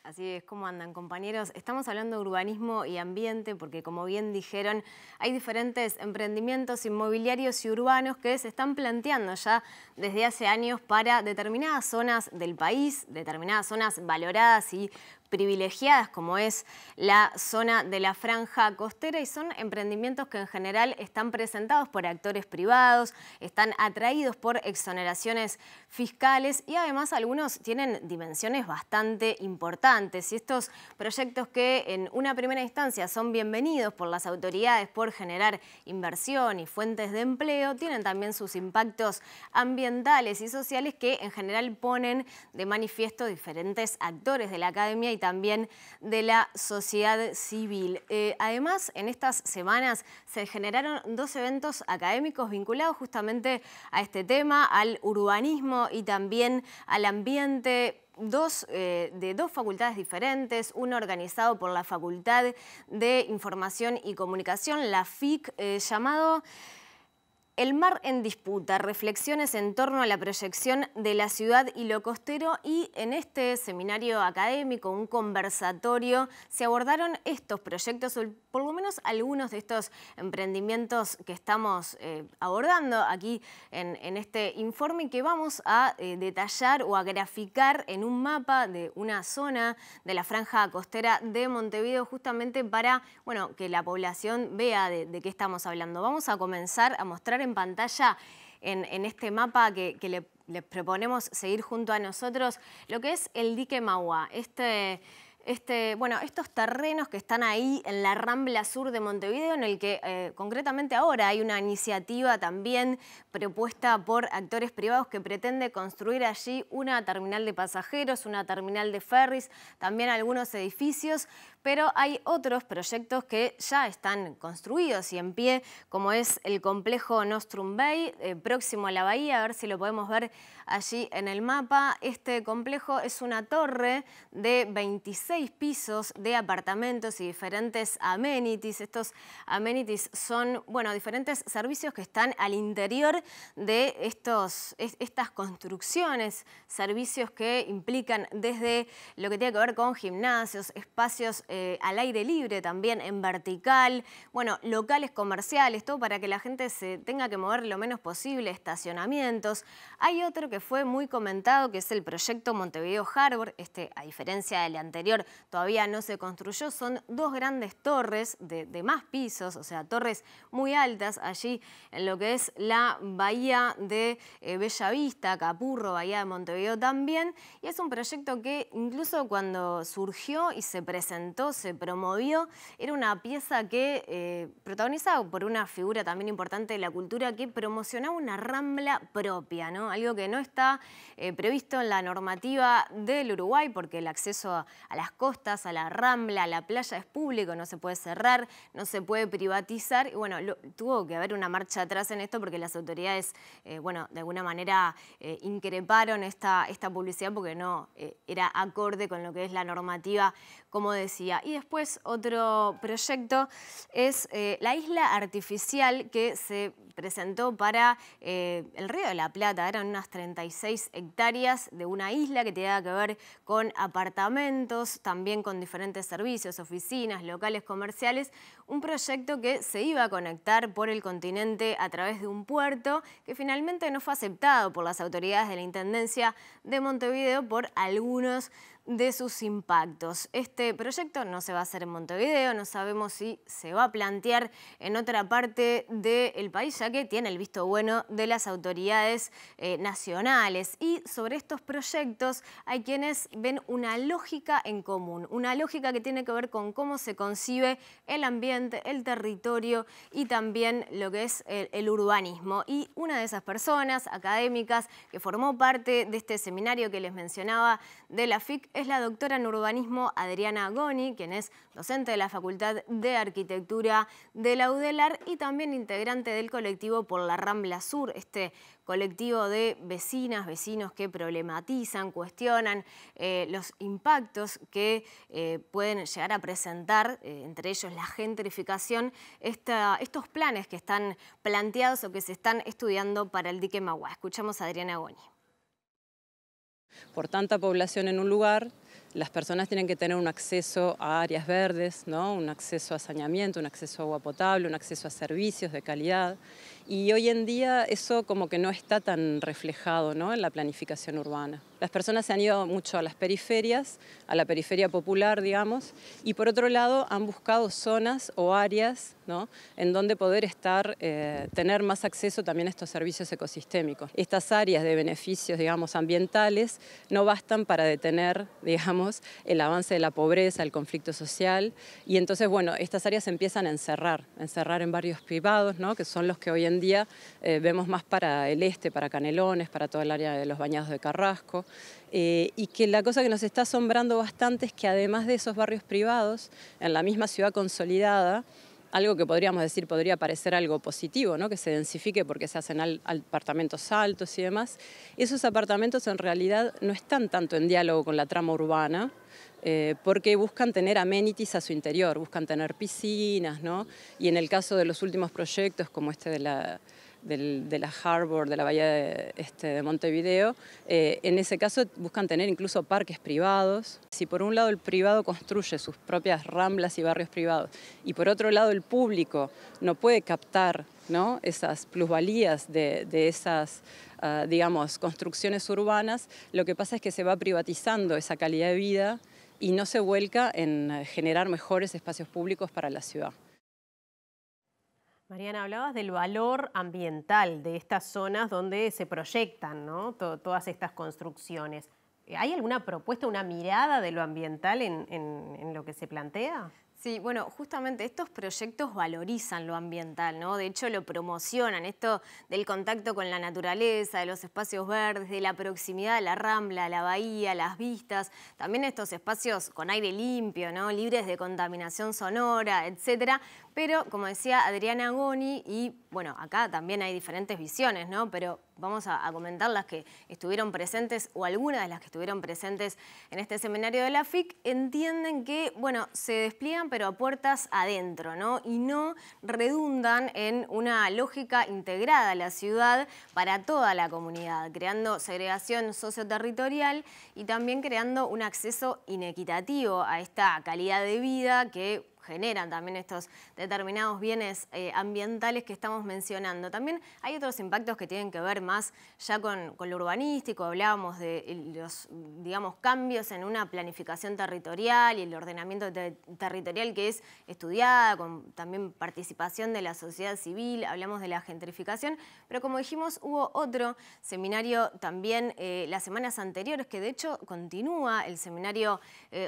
Así es, ¿cómo andan compañeros? Estamos hablando de urbanismo y ambiente porque como bien dijeron, hay diferentes emprendimientos inmobiliarios y urbanos que se están planteando ya desde hace años para determinadas zonas del país, determinadas zonas valoradas y privilegiadas como es la zona de la franja costera y son emprendimientos que en general están presentados por actores privados, están atraídos por exoneraciones fiscales y además algunos tienen dimensiones bastante importantes y estos proyectos que en una primera instancia son bienvenidos por las autoridades por generar inversión y fuentes de empleo, tienen también sus impactos ambientales y sociales que en general ponen de manifiesto diferentes actores de la academia también de la sociedad civil. Eh, además, en estas semanas se generaron dos eventos académicos vinculados justamente a este tema, al urbanismo y también al ambiente dos, eh, de dos facultades diferentes, uno organizado por la Facultad de Información y Comunicación, la FIC, eh, llamado el mar en disputa, reflexiones en torno a la proyección de la ciudad y lo costero y en este seminario académico, un conversatorio, se abordaron estos proyectos, o por lo menos algunos de estos emprendimientos que estamos eh, abordando aquí en, este informe que vamos a eh, detallar o a graficar en un mapa de una zona de la franja costera de Montevideo justamente para bueno, que la población vea de, de qué estamos hablando. Vamos a comenzar a mostrar en en pantalla en, este mapa que, le, proponemos seguir junto a nosotros, lo que es el dique Mauá. este... Este, bueno, estos terrenos que están ahí en la Rambla Sur de Montevideo, en el que eh, concretamente ahora hay una iniciativa también propuesta por actores privados que pretende construir allí una terminal de pasajeros, una terminal de ferries, también algunos edificios pero hay otros proyectos que ya están construidos y en pie, como es el complejo Nostrum Bay, eh, próximo a la bahía, a ver si lo podemos ver allí en el mapa. Este complejo es una torre de 26 pisos de apartamentos y diferentes amenities. Estos amenities son, bueno, diferentes servicios que están al interior de estos, estas construcciones, servicios que implican desde lo que tiene que ver con gimnasios, espacios eh, al aire libre también, en vertical, bueno, locales comerciales, todo para que la gente se tenga que mover lo menos posible, estacionamientos. Hay otro que fue muy comentado, que es el proyecto Montevideo Harbor. Este, a diferencia del anterior, todavía no se construyó. Son dos grandes torres de, más pisos, o sea, torres muy altas allí en lo que es la bahía de eh, Bellavista, Bella Capurro, Bahía de Montevideo también. Y es un proyecto que incluso cuando surgió y se presentó, se promovió, era una pieza que eh, protagonizada por una figura también importante de la cultura que promocionaba una rambla propia, ¿no? algo que no está eh, previsto en la normativa del Uruguay porque el acceso a, las costas, a la rambla, a la playa es público, no se puede cerrar, no se puede privatizar y bueno, tuvo que haber una marcha atrás en esto porque las autoridades, eh, bueno, de alguna manera eh, increparon esta, esta publicidad porque no era acorde con lo que es la normativa como decía. Y después otro proyecto es eh, la isla artificial que se presentó para eh, el Río de la Plata. Eran unas 36 hectáreas de una isla que tenía que ver con apartamentos, también con diferentes servicios, oficinas, locales comerciales, un proyecto que se iba a conectar por el continente a través de un puerto que finalmente no fue aceptado por las autoridades de la Intendencia de Montevideo por algunos de sus impactos. Este proyecto no se va a hacer en Montevideo, no sabemos si se va a plantear en otra parte del país, ya que tiene el visto bueno de las autoridades eh, nacionales. Y sobre estos proyectos hay quienes ven una lógica en común, una lógica que tiene que ver con cómo se concibe el ambiente el territorio y también lo que es el, urbanismo. Y una de esas personas académicas que formó parte de este seminario que les mencionaba de la FIC es la doctora en urbanismo Adriana Goni, quien es docente de la Facultad de Arquitectura de la UDELAR y también integrante del colectivo por la Rambla Sur, este colectivo de vecinas, vecinos que problematizan, cuestionan eh, los impactos que eh, pueden llegar a presentar, eh, entre ellos la gentrificación, estos planes que están planteados o que se están estudiando para el dique Magua. Escuchamos a Adriana Goni. Por tanta población en un lugar, las personas tienen que tener un acceso a áreas verdes, ¿no? un acceso a saneamiento, un acceso a agua potable, un acceso a servicios de calidad. Y hoy en día eso como que no está tan reflejado ¿no? en la planificación urbana. Las personas se han ido mucho a las periferias, a la periferia popular, digamos, y por otro lado han buscado zonas o áreas ¿no? en donde poder estar, eh, tener más acceso también a estos servicios ecosistémicos. Estas áreas de beneficios, digamos, ambientales no bastan para detener, digamos, el avance de la pobreza, el conflicto social, y entonces, bueno, estas áreas se empiezan a encerrar, encerrar en barrios privados, ¿no? que son los que hoy en día eh, vemos más para el este, para Canelones, para todo el área de los bañados de Carrasco, eh, y que la cosa que nos está asombrando bastante es que además de esos barrios privados, en la misma ciudad consolidada, algo que podríamos decir podría parecer algo positivo, ¿no? que se densifique porque se hacen al, apartamentos altos y demás, esos apartamentos en realidad no están tanto en diálogo con la trama urbana, eh, porque buscan tener amenities a su interior, buscan tener piscinas, ¿no? Y en el caso de los últimos proyectos, como este de la, del, de la harbor, de la bahía de, este, Montevideo, eh, en ese caso buscan tener incluso parques privados. Si por un lado el privado construye sus propias ramblas y barrios privados, y por otro lado el público no puede captar esas plusvalías de, esas, ah, digamos, construcciones urbanas, lo que pasa es que se va privatizando esa calidad de vida y no se vuelca en eh, generar mejores espacios públicos para la ciudad. Mariana, hablabas del valor ambiental de estas zonas donde se proyectan todas estas construcciones. ¿Hay alguna propuesta, una mirada de lo ambiental en lo que se plantea? Sí, bueno, justamente estos proyectos valorizan lo ambiental, ¿no? De hecho, lo promocionan, esto del contacto con la naturaleza, de los espacios verdes, de la proximidad a la rambla, a la bahía, las vistas, también estos espacios con aire limpio, ¿no? Libres de contaminación sonora, etcétera. Pero, como decía Adriana Goni, y bueno, acá también hay diferentes visiones, ¿no? Pero vamos a, comentar las que estuvieron presentes o algunas de las que estuvieron presentes en este seminario de la FIC, entienden que, bueno, se despliegan pero a puertas adentro, ¿no? Y no redundan en una lógica integrada a la ciudad para toda la comunidad, creando segregación socioterritorial y también creando un acceso inequitativo a esta calidad de vida que generan también estos determinados bienes eh, ambientales que estamos mencionando. También hay otros impactos que tienen que ver más ya con, lo urbanístico, hablábamos de eh, los, digamos, cambios en una planificación territorial y el ordenamiento territorial que es estudiada, con también participación de la sociedad civil, hablamos de la gentrificación, pero como dijimos, hubo otro seminario también eh, las semanas anteriores, que de hecho continúa el seminario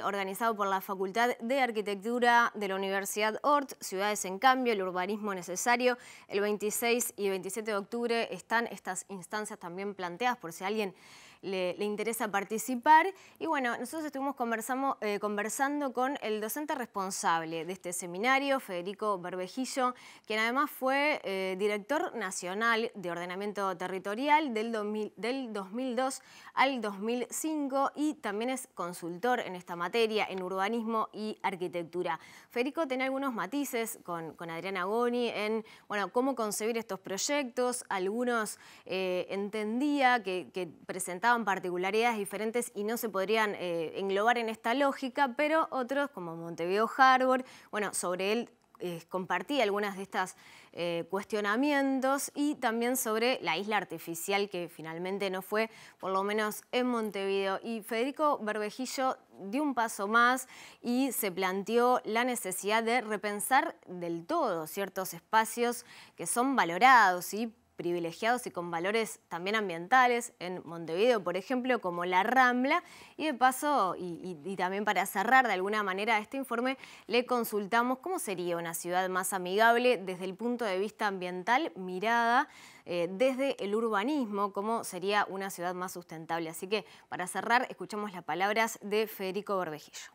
organizado por la Facultad de Arquitectura de Universidad Ort, Ciudades en Cambio, el urbanismo necesario. El 26 y 27 de octubre están estas instancias también planteadas por si alguien le, interesa participar. Y bueno, nosotros estuvimos conversamos, eh, conversando con el docente responsable de este seminario, Federico Berbejillo, quien además fue eh, director nacional de ordenamiento territorial del, del 2002 al 2005 y también es consultor en esta materia, en urbanismo y arquitectura. Federico tenía algunos matices con, con Adriana Goni en bueno, cómo concebir estos proyectos, algunos eh, entendía que presentaba particularidades diferentes y no se podrían eh, englobar en esta lógica, pero otros como Montevideo Harbour, bueno, sobre él eh, compartí algunas de estas eh, cuestionamientos y también sobre la isla artificial que finalmente no fue, por lo menos en Montevideo. Y Federico Berbejillo dio un paso más y se planteó la necesidad de repensar del todo ciertos espacios que son valorados y privilegiados y con valores también ambientales en Montevideo, por ejemplo, como la Rambla. Y de paso, y, también para cerrar de alguna manera este informe, le consultamos cómo sería una ciudad más amigable desde el punto de vista ambiental, mirada eh, desde el urbanismo, cómo sería una ciudad más sustentable. Así que para cerrar, escuchamos las palabras de Federico Berbejillo.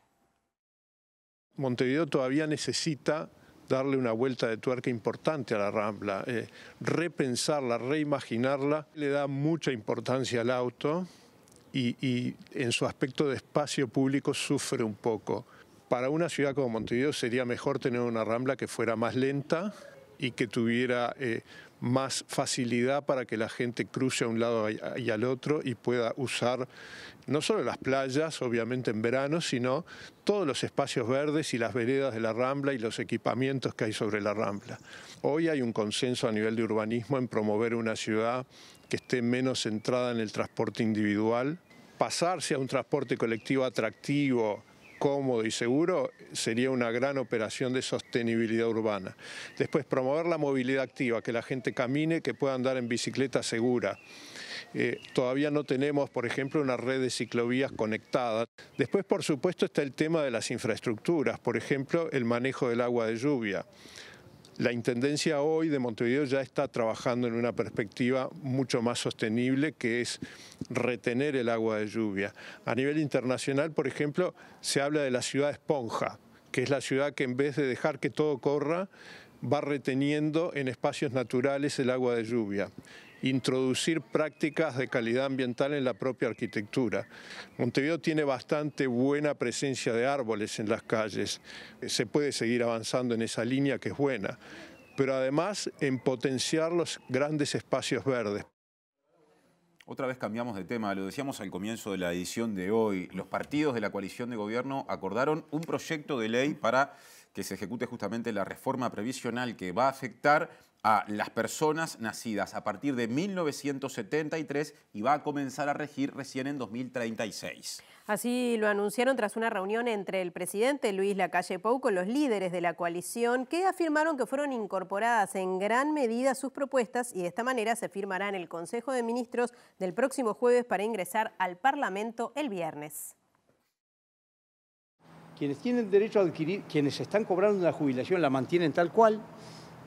Montevideo todavía necesita darle una vuelta de tuerca importante a la Rambla, eh, repensarla, reimaginarla. Le da mucha importancia al auto y, en su aspecto de espacio público sufre un poco. Para una ciudad como Montevideo sería mejor tener una Rambla que fuera más lenta y que tuviera... Eh, más facilidad para que la gente cruce a un lado y al otro y pueda usar no solo las playas, obviamente en verano, sino todos los espacios verdes y las veredas de la Rambla y los equipamientos que hay sobre la Rambla. Hoy hay un consenso a nivel de urbanismo en promover una ciudad que esté menos centrada en el transporte individual, pasarse a un transporte colectivo atractivo, cómodo y seguro sería una gran operación de sostenibilidad urbana. Después, promover la movilidad activa, que la gente camine, que pueda andar en bicicleta segura. Eh, todavía no tenemos, por ejemplo, una red de ciclovías conectada. Después, por supuesto, está el tema de las infraestructuras, por ejemplo, el manejo del agua de lluvia. La Intendencia hoy de Montevideo ya está trabajando en una perspectiva mucho más sostenible que es retener el agua de lluvia. A nivel internacional, por ejemplo, se habla de la ciudad esponja, que es la ciudad que en vez de dejar que todo corra, va reteniendo en espacios naturales el agua de lluvia introducir prácticas de calidad ambiental en la propia arquitectura. Montevideo tiene bastante buena presencia de árboles en las calles, se puede seguir avanzando en esa línea que es buena, pero además en potenciar los grandes espacios verdes. Otra vez cambiamos de tema, lo decíamos al comienzo de la edición de hoy. Los partidos de la coalición de gobierno acordaron un proyecto de ley para que se ejecute justamente la reforma previsional que va a afectar a las personas nacidas a partir de 1973 y va a comenzar a regir recién en 2036. Así lo anunciaron tras una reunión entre el presidente Luis Lacalle Pou con los líderes de la coalición que afirmaron que fueron incorporadas en gran medida sus propuestas y de esta manera se firmará en el Consejo de Ministros del próximo jueves para ingresar al Parlamento el viernes. Quienes tienen derecho a adquirir, quienes están cobrando la jubilación la mantienen tal cual,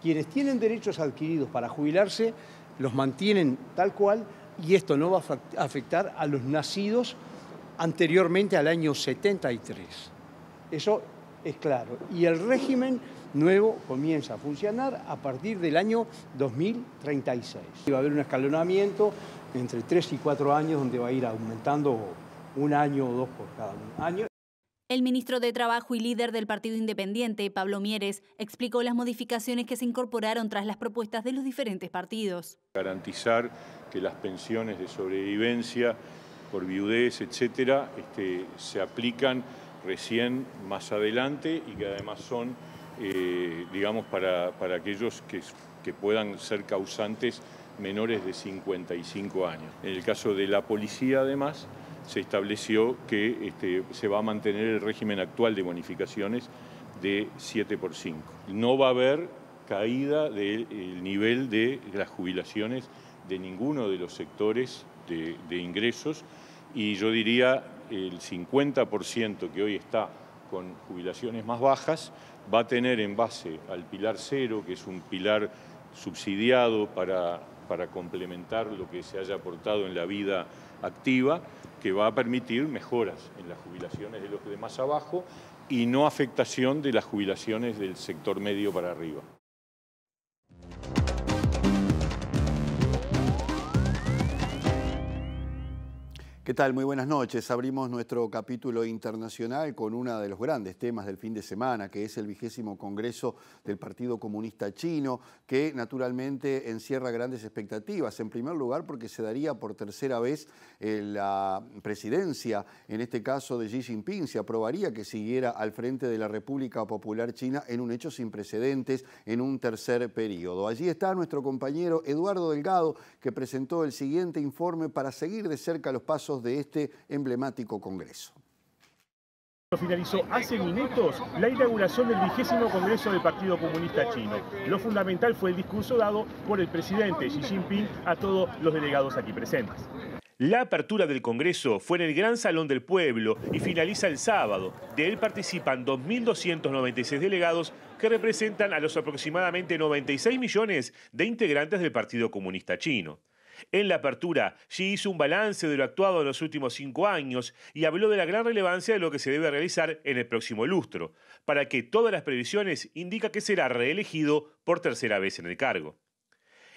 quienes tienen derechos adquiridos para jubilarse los mantienen tal cual y esto no va a afectar a los nacidos anteriormente al año 73. Eso es claro. Y el régimen nuevo comienza a funcionar a partir del año 2036. Va a haber un escalonamiento entre 3 y 4 años donde va a ir aumentando un año o dos por cada año el ministro de Trabajo y líder del Partido Independiente, Pablo Mieres, explicó las modificaciones que se incorporaron tras las propuestas de los diferentes partidos. Garantizar que las pensiones de sobrevivencia por viudez, etcétera, este, se aplican recién más adelante y que además son, eh, digamos, para, aquellos que puedan ser causantes menores de 55 años. En el caso de la policía, además, se estableció que este, se va a mantener el régimen actual de bonificaciones de 7 por 5. No va a haber caída del nivel de las jubilaciones de ninguno de los sectores de, ingresos y yo diría el 50% que hoy está con jubilaciones más bajas va a tener en base al pilar cero, que es un pilar subsidiado para, para complementar lo que se haya aportado en la vida activa, que va a permitir mejoras en las jubilaciones de los de más abajo y no afectación de las jubilaciones del sector medio para arriba. ¿Qué tal? Muy buenas noches. Abrimos nuestro capítulo internacional con uno de los grandes temas del fin de semana, que es el vigésimo Congreso del Partido Comunista Chino, que naturalmente encierra grandes expectativas. En primer lugar, porque se daría por tercera vez eh, la presidencia, en este caso de Xi Jinping, se aprobaría que siguiera al frente de la República Popular China en un hecho sin precedentes, en un tercer periodo. Allí está nuestro compañero Eduardo Delgado, que presentó el siguiente informe para seguir de cerca los pasos de este emblemático Congreso. Finalizó hace minutos la inauguración del vigésimo Congreso del Partido Comunista Chino. Lo fundamental fue el discurso dado por el presidente Xi Jinping a todos los delegados aquí presentes. La apertura del Congreso fue en el Gran Salón del Pueblo y finaliza el sábado. De él participan 2.296 delegados que representan a los aproximadamente 96 millones de integrantes del Partido Comunista Chino. En la apertura, Xi hizo un balance de lo actuado en los últimos cinco años y habló de la gran relevancia de lo que se debe realizar en el próximo lustro, para que todas las previsiones indica que será reelegido por tercera vez en el cargo.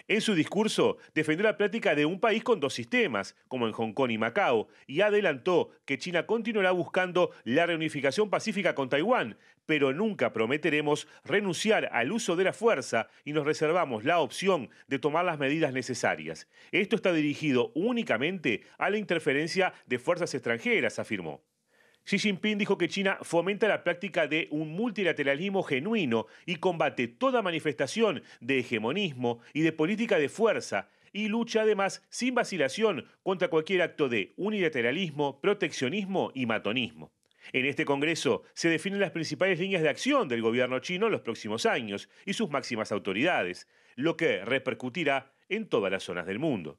En su discurso defendió la práctica de un país con dos sistemas, como en Hong Kong y Macao, y adelantó que China continuará buscando la reunificación pacífica con Taiwán, pero nunca prometeremos renunciar al uso de la fuerza y nos reservamos la opción de tomar las medidas necesarias. Esto está dirigido únicamente a la interferencia de fuerzas extranjeras, afirmó. Xi Jinping dijo que China fomenta la práctica de un multilateralismo genuino y combate toda manifestación de hegemonismo y de política de fuerza, y lucha además sin vacilación contra cualquier acto de unilateralismo, proteccionismo y matonismo. En este Congreso se definen las principales líneas de acción del gobierno chino en los próximos años y sus máximas autoridades, lo que repercutirá en todas las zonas del mundo.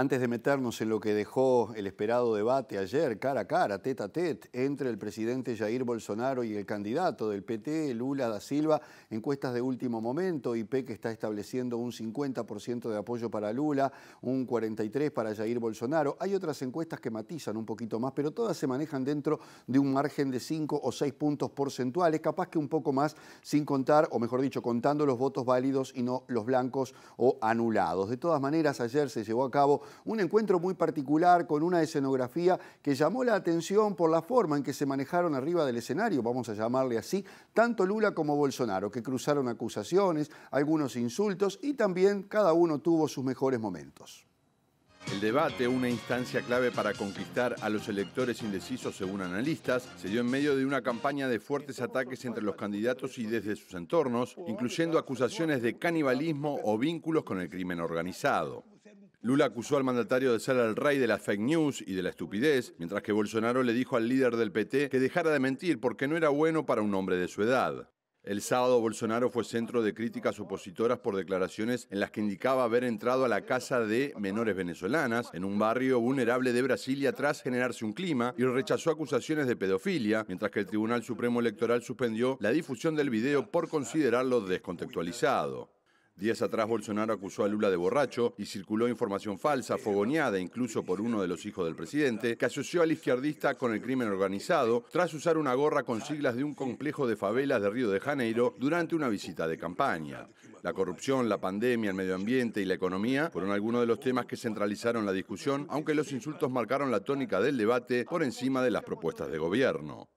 Antes de meternos en lo que dejó el esperado debate ayer, cara a cara, tete a tete, entre el presidente Jair Bolsonaro y el candidato del PT, Lula da Silva, encuestas de último momento, IP que está estableciendo un 50% de apoyo para Lula, un 43% para Jair Bolsonaro. Hay otras encuestas que matizan un poquito más, pero todas se manejan dentro de un margen de 5 o 6 puntos porcentuales, capaz que un poco más sin contar, o mejor dicho, contando los votos válidos y no los blancos o anulados. De todas maneras, ayer se llevó a cabo un encuentro muy particular con una escenografía que llamó la atención por la forma en que se manejaron arriba del escenario, vamos a llamarle así, tanto Lula como Bolsonaro, que cruzaron acusaciones, algunos insultos y también cada uno tuvo sus mejores momentos. El debate, una instancia clave para conquistar a los electores indecisos según analistas, se dio en medio de una campaña de fuertes ataques entre los candidatos y desde sus entornos, incluyendo acusaciones de canibalismo o vínculos con el crimen organizado. Lula acusó al mandatario de ser el rey de las fake news y de la estupidez, mientras que Bolsonaro le dijo al líder del PT que dejara de mentir porque no era bueno para un hombre de su edad. El sábado Bolsonaro fue centro de críticas opositoras por declaraciones en las que indicaba haber entrado a la casa de menores venezolanas en un barrio vulnerable de Brasilia tras generarse un clima y rechazó acusaciones de pedofilia, mientras que el Tribunal Supremo Electoral suspendió la difusión del video por considerarlo descontextualizado. Días atrás Bolsonaro acusó a Lula de borracho y circuló información falsa, fogoneada incluso por uno de los hijos del presidente, que asoció al izquierdista con el crimen organizado tras usar una gorra con siglas de un complejo de favelas de Río de Janeiro durante una visita de campaña. La corrupción, la pandemia, el medio ambiente y la economía fueron algunos de los temas que centralizaron la discusión, aunque los insultos marcaron la tónica del debate por encima de las propuestas de gobierno.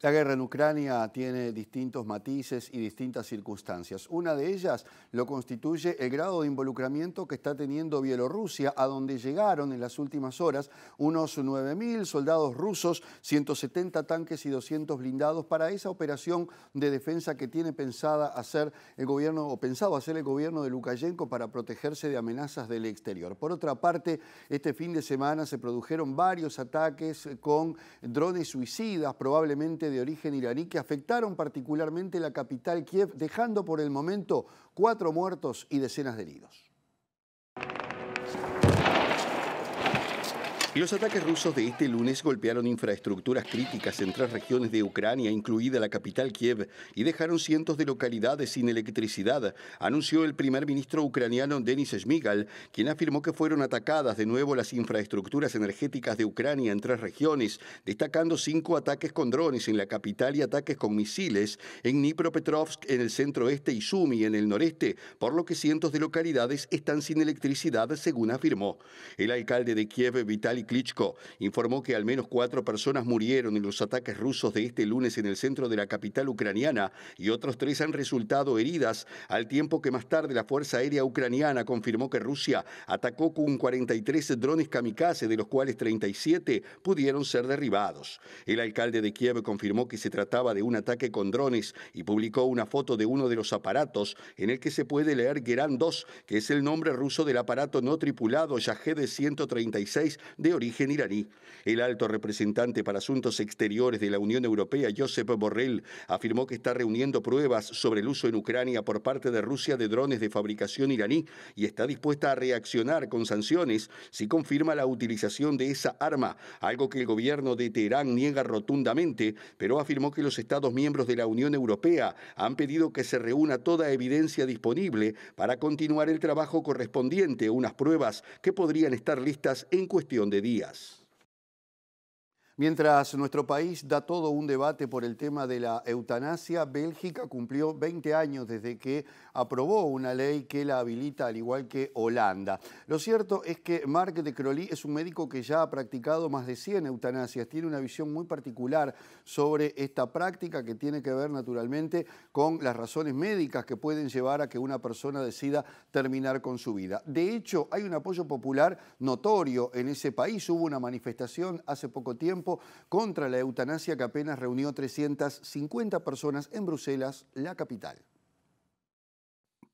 La guerra en Ucrania tiene distintos matices y distintas circunstancias. Una de ellas lo constituye el grado de involucramiento que está teniendo Bielorrusia, a donde llegaron en las últimas horas unos 9.000 soldados rusos, 170 tanques y 200 blindados para esa operación de defensa que tiene pensada hacer el gobierno o pensado hacer el gobierno de Lukashenko para protegerse de amenazas del exterior. Por otra parte, este fin de semana se produjeron varios ataques con drones suicidas, probablemente de origen iraní que afectaron particularmente la capital Kiev, dejando por el momento cuatro muertos y decenas de heridos. Los ataques rusos de este lunes golpearon infraestructuras críticas en tres regiones de Ucrania, incluida la capital Kiev, y dejaron cientos de localidades sin electricidad, anunció el primer ministro ucraniano Denis Shmigal, quien afirmó que fueron atacadas de nuevo las infraestructuras energéticas de Ucrania en tres regiones, destacando cinco ataques con drones en la capital y ataques con misiles en Dnipropetrovsk en el centro-este y Sumi en el noreste, por lo que cientos de localidades están sin electricidad, según afirmó. El alcalde de Kiev, Klitschko informó que al menos cuatro personas murieron en los ataques rusos de este lunes en el centro de la capital ucraniana y otros tres han resultado heridas, al tiempo que más tarde la Fuerza Aérea Ucraniana confirmó que Rusia atacó con 43 drones kamikaze, de los cuales 37 pudieron ser derribados. El alcalde de Kiev confirmó que se trataba de un ataque con drones y publicó una foto de uno de los aparatos en el que se puede leer Geran 2, que es el nombre ruso del aparato no tripulado Yajed 136 de de origen iraní. El alto representante para asuntos exteriores de la Unión Europea, Josep Borrell, afirmó que está reuniendo pruebas sobre el uso en Ucrania por parte de Rusia de drones de fabricación iraní y está dispuesta a reaccionar con sanciones si confirma la utilización de esa arma, algo que el gobierno de Teherán niega rotundamente, pero afirmó que los Estados miembros de la Unión Europea han pedido que se reúna toda evidencia disponible para continuar el trabajo correspondiente, unas pruebas que podrían estar listas en cuestión de días. Mientras nuestro país da todo un debate por el tema de la eutanasia, Bélgica cumplió 20 años desde que aprobó una ley que la habilita, al igual que Holanda. Lo cierto es que Marc de Crolly es un médico que ya ha practicado más de 100 eutanasias. Tiene una visión muy particular sobre esta práctica que tiene que ver naturalmente con las razones médicas que pueden llevar a que una persona decida terminar con su vida. De hecho, hay un apoyo popular notorio en ese país. Hubo una manifestación hace poco tiempo contra la eutanasia que apenas reunió 350 personas en Bruselas, la capital.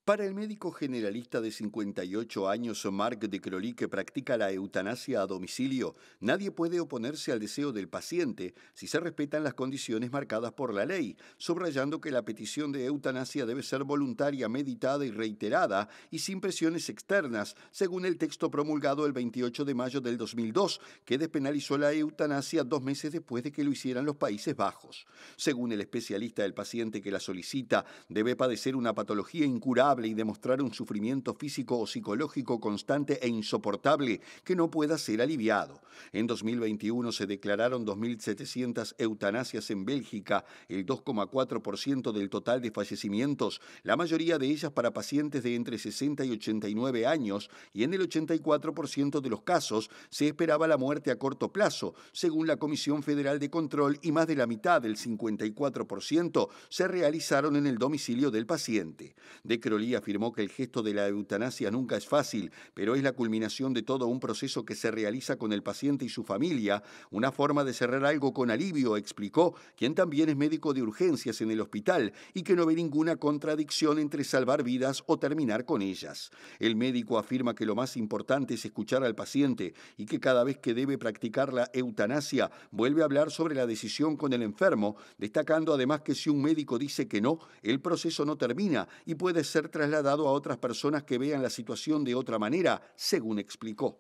Para el médico generalista de 58 años Marc de Crolly, que practica la eutanasia a domicilio, nadie puede oponerse al deseo del paciente si se respetan las condiciones marcadas por la ley, subrayando que la petición de eutanasia debe ser voluntaria, meditada y reiterada y sin presiones externas, según el texto promulgado el 28 de mayo del 2002, que despenalizó la eutanasia dos meses después de que lo hicieran los Países Bajos. Según el especialista, el paciente que la solicita debe padecer una patología incurable y demostrar un sufrimiento físico o psicológico constante e insoportable que no pueda ser aliviado. En 2021 se declararon 2.700 eutanasias en Bélgica, el 2,4% del total de fallecimientos, la mayoría de ellas para pacientes de entre 60 y 89 años, y en el 84% de los casos se esperaba la muerte a corto plazo, según la Comisión Federal de Control, y más de la mitad, el 54%, se realizaron en el domicilio del paciente. De afirmó que el gesto de la eutanasia nunca es fácil, pero es la culminación de todo un proceso que se realiza con el paciente y su familia, una forma de cerrar algo con alivio, explicó, quien también es médico de urgencias en el hospital y que no ve ninguna contradicción entre salvar vidas o terminar con ellas. El médico afirma que lo más importante es escuchar al paciente y que cada vez que debe practicar la eutanasia vuelve a hablar sobre la decisión con el enfermo, destacando además que si un médico dice que no, el proceso no termina y puede ser trasladado a otras personas que vean la situación de otra manera, según explicó.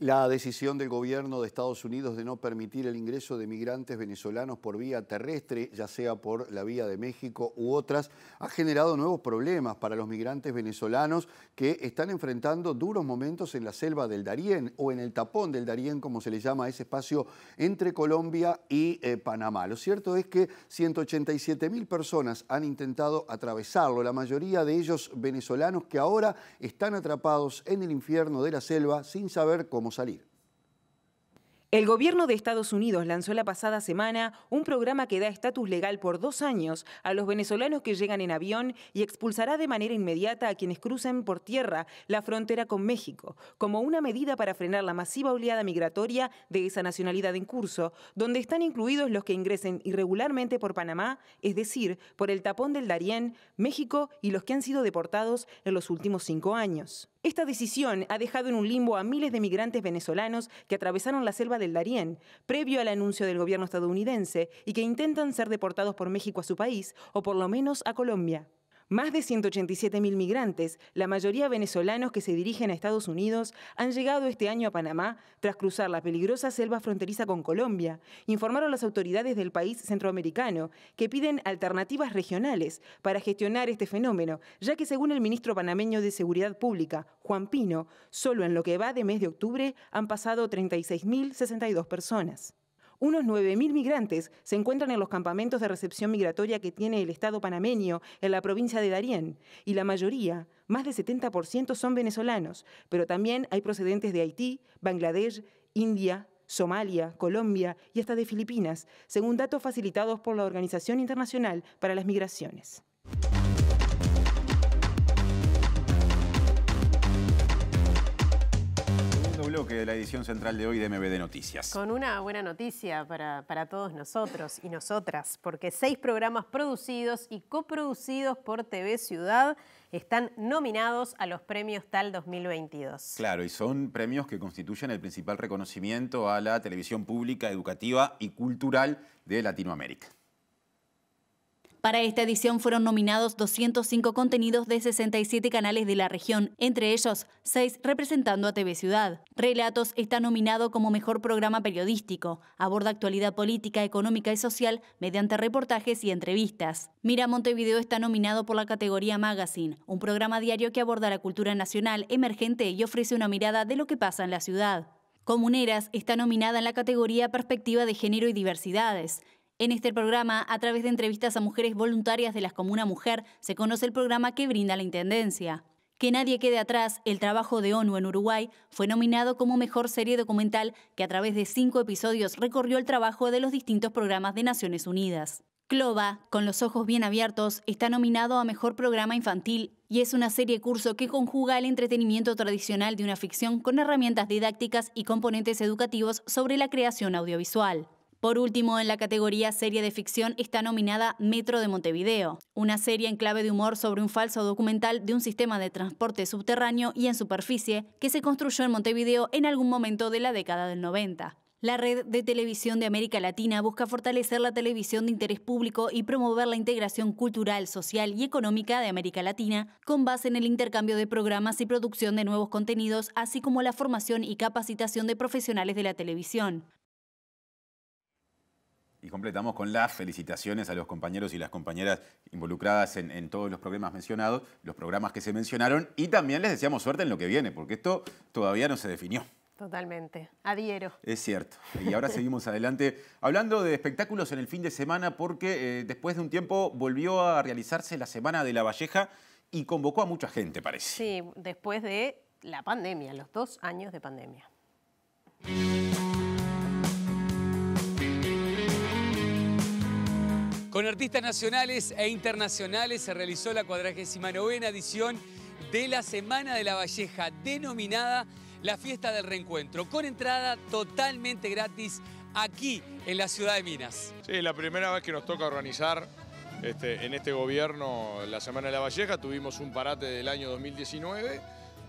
La decisión del gobierno de Estados Unidos de no permitir el ingreso de migrantes venezolanos por vía terrestre, ya sea por la vía de México u otras, ha generado nuevos problemas para los migrantes venezolanos que están enfrentando duros momentos en la selva del Darién o en el tapón del Darién, como se le llama a ese espacio entre Colombia y eh, Panamá. Lo cierto es que 187 mil personas han intentado atravesarlo, la mayoría de ellos venezolanos que ahora están atrapados en el infierno de la selva sin saber cómo salir. El gobierno de Estados Unidos lanzó la pasada semana un programa que da estatus legal por dos años a los venezolanos que llegan en avión y expulsará de manera inmediata a quienes crucen por tierra la frontera con México, como una medida para frenar la masiva oleada migratoria de esa nacionalidad en curso, donde están incluidos los que ingresen irregularmente por Panamá, es decir, por el tapón del Darién, México y los que han sido deportados en los últimos cinco años. Esta decisión ha dejado en un limbo a miles de migrantes venezolanos que atravesaron la selva del Darién, previo al anuncio del gobierno estadounidense, y que intentan ser deportados por México a su país, o por lo menos a Colombia. Más de 187.000 migrantes, la mayoría venezolanos que se dirigen a Estados Unidos, han llegado este año a Panamá tras cruzar la peligrosa selva fronteriza con Colombia, informaron las autoridades del país centroamericano, que piden alternativas regionales para gestionar este fenómeno, ya que según el ministro panameño de Seguridad Pública, Juan Pino, solo en lo que va de mes de octubre han pasado 36.062 personas. Unos 9.000 migrantes se encuentran en los campamentos de recepción migratoria que tiene el Estado panameño en la provincia de Darién, y la mayoría, más del 70%, son venezolanos, pero también hay procedentes de Haití, Bangladesh, India, Somalia, Colombia y hasta de Filipinas, según datos facilitados por la Organización Internacional para las Migraciones. que de la edición central de hoy de MBD Noticias. Con una buena noticia para, para todos nosotros y nosotras, porque seis programas producidos y coproducidos por TV Ciudad están nominados a los premios TAL 2022. Claro, y son premios que constituyen el principal reconocimiento a la televisión pública, educativa y cultural de Latinoamérica. Para esta edición fueron nominados 205 contenidos de 67 canales de la región, entre ellos 6 representando a TV Ciudad. Relatos está nominado como mejor programa periodístico. Aborda actualidad política, económica y social mediante reportajes y entrevistas. Mira Montevideo está nominado por la categoría Magazine, un programa diario que aborda la cultura nacional emergente y ofrece una mirada de lo que pasa en la ciudad. Comuneras está nominada en la categoría Perspectiva de Género y Diversidades. En este programa, a través de entrevistas a mujeres voluntarias de las Comuna Mujer, se conoce el programa que brinda la Intendencia. Que nadie quede atrás, el trabajo de ONU en Uruguay fue nominado como mejor serie documental que a través de cinco episodios recorrió el trabajo de los distintos programas de Naciones Unidas. Clova, con los ojos bien abiertos, está nominado a Mejor Programa Infantil y es una serie curso que conjuga el entretenimiento tradicional de una ficción con herramientas didácticas y componentes educativos sobre la creación audiovisual. Por último, en la categoría serie de ficción está nominada Metro de Montevideo, una serie en clave de humor sobre un falso documental de un sistema de transporte subterráneo y en superficie que se construyó en Montevideo en algún momento de la década del 90. La red de televisión de América Latina busca fortalecer la televisión de interés público y promover la integración cultural, social y económica de América Latina con base en el intercambio de programas y producción de nuevos contenidos, así como la formación y capacitación de profesionales de la televisión. Y completamos con las felicitaciones a los compañeros y las compañeras involucradas en, todos los programas mencionados, los programas que se mencionaron, y también les deseamos suerte en lo que viene, porque esto todavía no se definió. Totalmente, adhiero. Es cierto. Y ahora seguimos adelante hablando de espectáculos en el fin de semana, porque eh, después de un tiempo volvió a realizarse la Semana de la Valleja y convocó a mucha gente, parece. Sí, después de la pandemia, los dos años de pandemia. Con artistas nacionales e internacionales se realizó la 49 edición de la Semana de la Valleja, denominada la Fiesta del Reencuentro, con entrada totalmente gratis aquí en la ciudad de Minas. Sí, es la primera vez que nos toca organizar este, en este gobierno la Semana de la Valleja, tuvimos un parate del año 2019,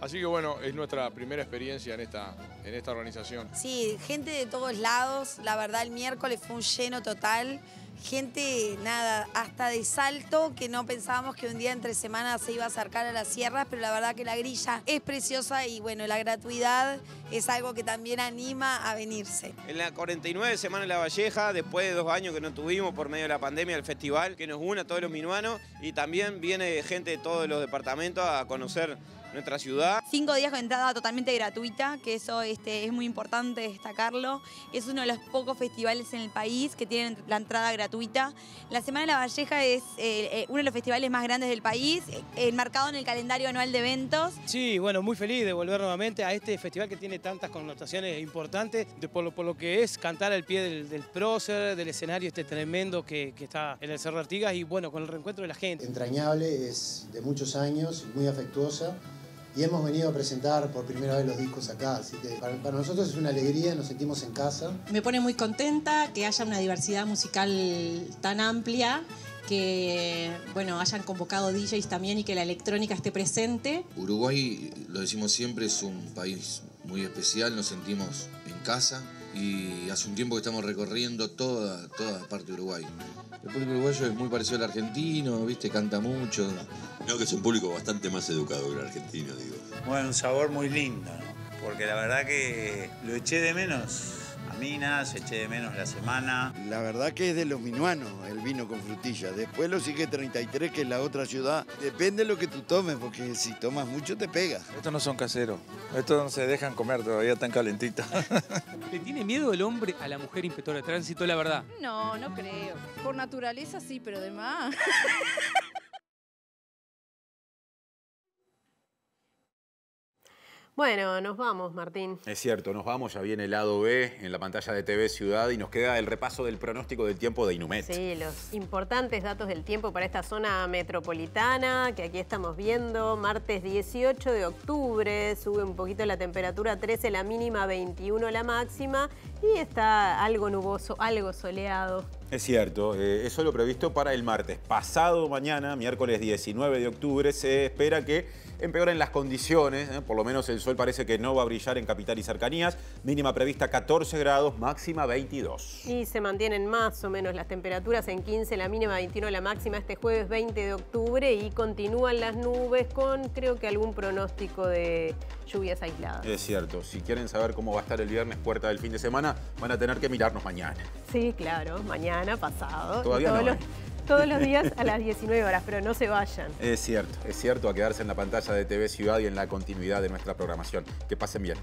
así que bueno, es nuestra primera experiencia en esta, en esta organización. Sí, gente de todos lados, la verdad el miércoles fue un lleno total, gente, nada, hasta de salto, que no pensábamos que un día entre semanas se iba a acercar a las sierras, pero la verdad que la grilla es preciosa y bueno, la gratuidad es algo que también anima a venirse. En la 49 Semana de la Valleja, después de dos años que no tuvimos por medio de la pandemia, el festival que nos une a todos los minuanos y también viene gente de todos los departamentos a conocer nuestra ciudad. Cinco días con entrada totalmente gratuita, que eso este, es muy importante destacarlo. Es uno de los pocos festivales en el país que tienen la entrada gratuita. La Semana de la Valleja es eh, eh, uno de los festivales más grandes del país, eh, enmarcado en el calendario anual de eventos. Sí, bueno, muy feliz de volver nuevamente a este festival que tiene tantas connotaciones importantes, por, lo, que es cantar al pie del, prócer, del escenario este tremendo que, está en el Cerro Artigas y bueno, con el reencuentro de la gente. Entrañable, es de muchos años, muy afectuosa. Y hemos venido a presentar por primera vez los discos acá, así que para nosotros es una alegría, nos sentimos en casa. Me pone muy contenta que haya una diversidad musical tan amplia que bueno, hayan convocado DJs también y que la electrónica esté presente. Uruguay, lo decimos siempre, es un país muy especial, nos sentimos en casa y hace un tiempo que estamos recorriendo toda, toda parte de Uruguay. El público uruguayo es muy parecido al argentino, viste, canta mucho. no que es un público bastante más educado que el argentino, digo. Bueno, un sabor muy lindo, ¿no? Porque la verdad que lo eché de menos se eche de menos la semana. La verdad que es de los minuanos el vino con frutilla Después lo sigue 33, que es la otra ciudad. Depende de lo que tú tomes, porque si tomas mucho te pega. Estos no son caseros, estos no se dejan comer todavía tan calentitos. ¿Le tiene miedo el hombre a la mujer inspectora de tránsito, la verdad? No, no creo. Por naturaleza sí, pero demás. Bueno, nos vamos, Martín. Es cierto, nos vamos. Ya viene el lado B en la pantalla de TV Ciudad y nos queda el repaso del pronóstico del tiempo de Inumet. Sí, los importantes datos del tiempo para esta zona metropolitana que aquí estamos viendo. Martes 18 de octubre, sube un poquito la temperatura 13, la mínima 21, la máxima. Y está algo nuboso, algo soleado. Es cierto, eh, eso lo previsto para el martes. Pasado mañana, miércoles 19 de octubre, se espera que Empeoran las condiciones, ¿eh? por lo menos el sol parece que no va a brillar en capital y cercanías. Mínima prevista 14 grados, máxima 22. Y se mantienen más o menos las temperaturas en 15, la mínima 21, la máxima este jueves 20 de octubre y continúan las nubes con creo que algún pronóstico de lluvias aisladas. Es cierto, si quieren saber cómo va a estar el viernes puerta del fin de semana, van a tener que mirarnos mañana. Sí, claro, mañana, pasado. Todavía no todos los días a las 19 horas, pero no se vayan. Es cierto, es cierto, a quedarse en la pantalla de TV Ciudad y en la continuidad de nuestra programación. Que pasen bien.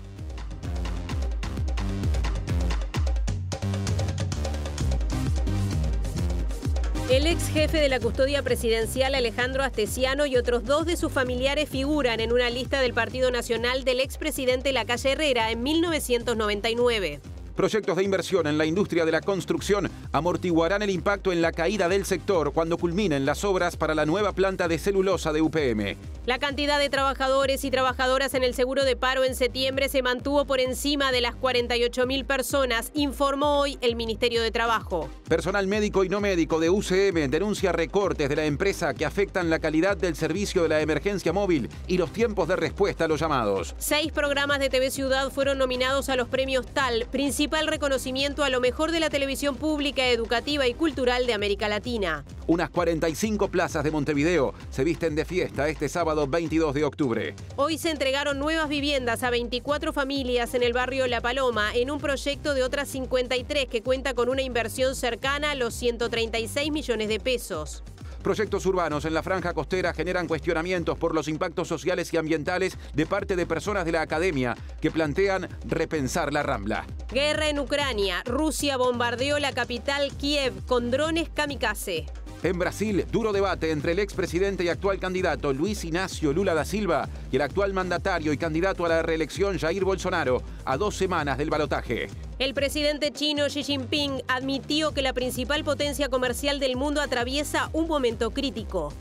El ex jefe de la custodia presidencial Alejandro Astesiano y otros dos de sus familiares figuran en una lista del Partido Nacional del expresidente Calle Herrera en 1999. Proyectos de inversión en la industria de la construcción amortiguarán el impacto en la caída del sector cuando culminen las obras para la nueva planta de celulosa de UPM. La cantidad de trabajadores y trabajadoras en el seguro de paro en septiembre se mantuvo por encima de las 48.000 personas, informó hoy el Ministerio de Trabajo. Personal médico y no médico de UCM denuncia recortes de la empresa que afectan la calidad del servicio de la emergencia móvil y los tiempos de respuesta a los llamados. Seis programas de TV Ciudad fueron nominados a los premios TAL, principal principal reconocimiento a lo mejor de la televisión pública, educativa y cultural de América Latina. Unas 45 plazas de Montevideo se visten de fiesta este sábado 22 de octubre. Hoy se entregaron nuevas viviendas a 24 familias en el barrio La Paloma en un proyecto de otras 53 que cuenta con una inversión cercana a los 136 millones de pesos proyectos urbanos en la franja costera generan cuestionamientos por los impactos sociales y ambientales de parte de personas de la academia que plantean repensar la Rambla. Guerra en Ucrania. Rusia bombardeó la capital Kiev con drones kamikaze. En Brasil, duro debate entre el expresidente y actual candidato Luis Ignacio Lula da Silva y el actual mandatario y candidato a la reelección Jair Bolsonaro, a dos semanas del balotaje. El presidente chino Xi Jinping admitió que la principal potencia comercial del mundo atraviesa un momento crítico.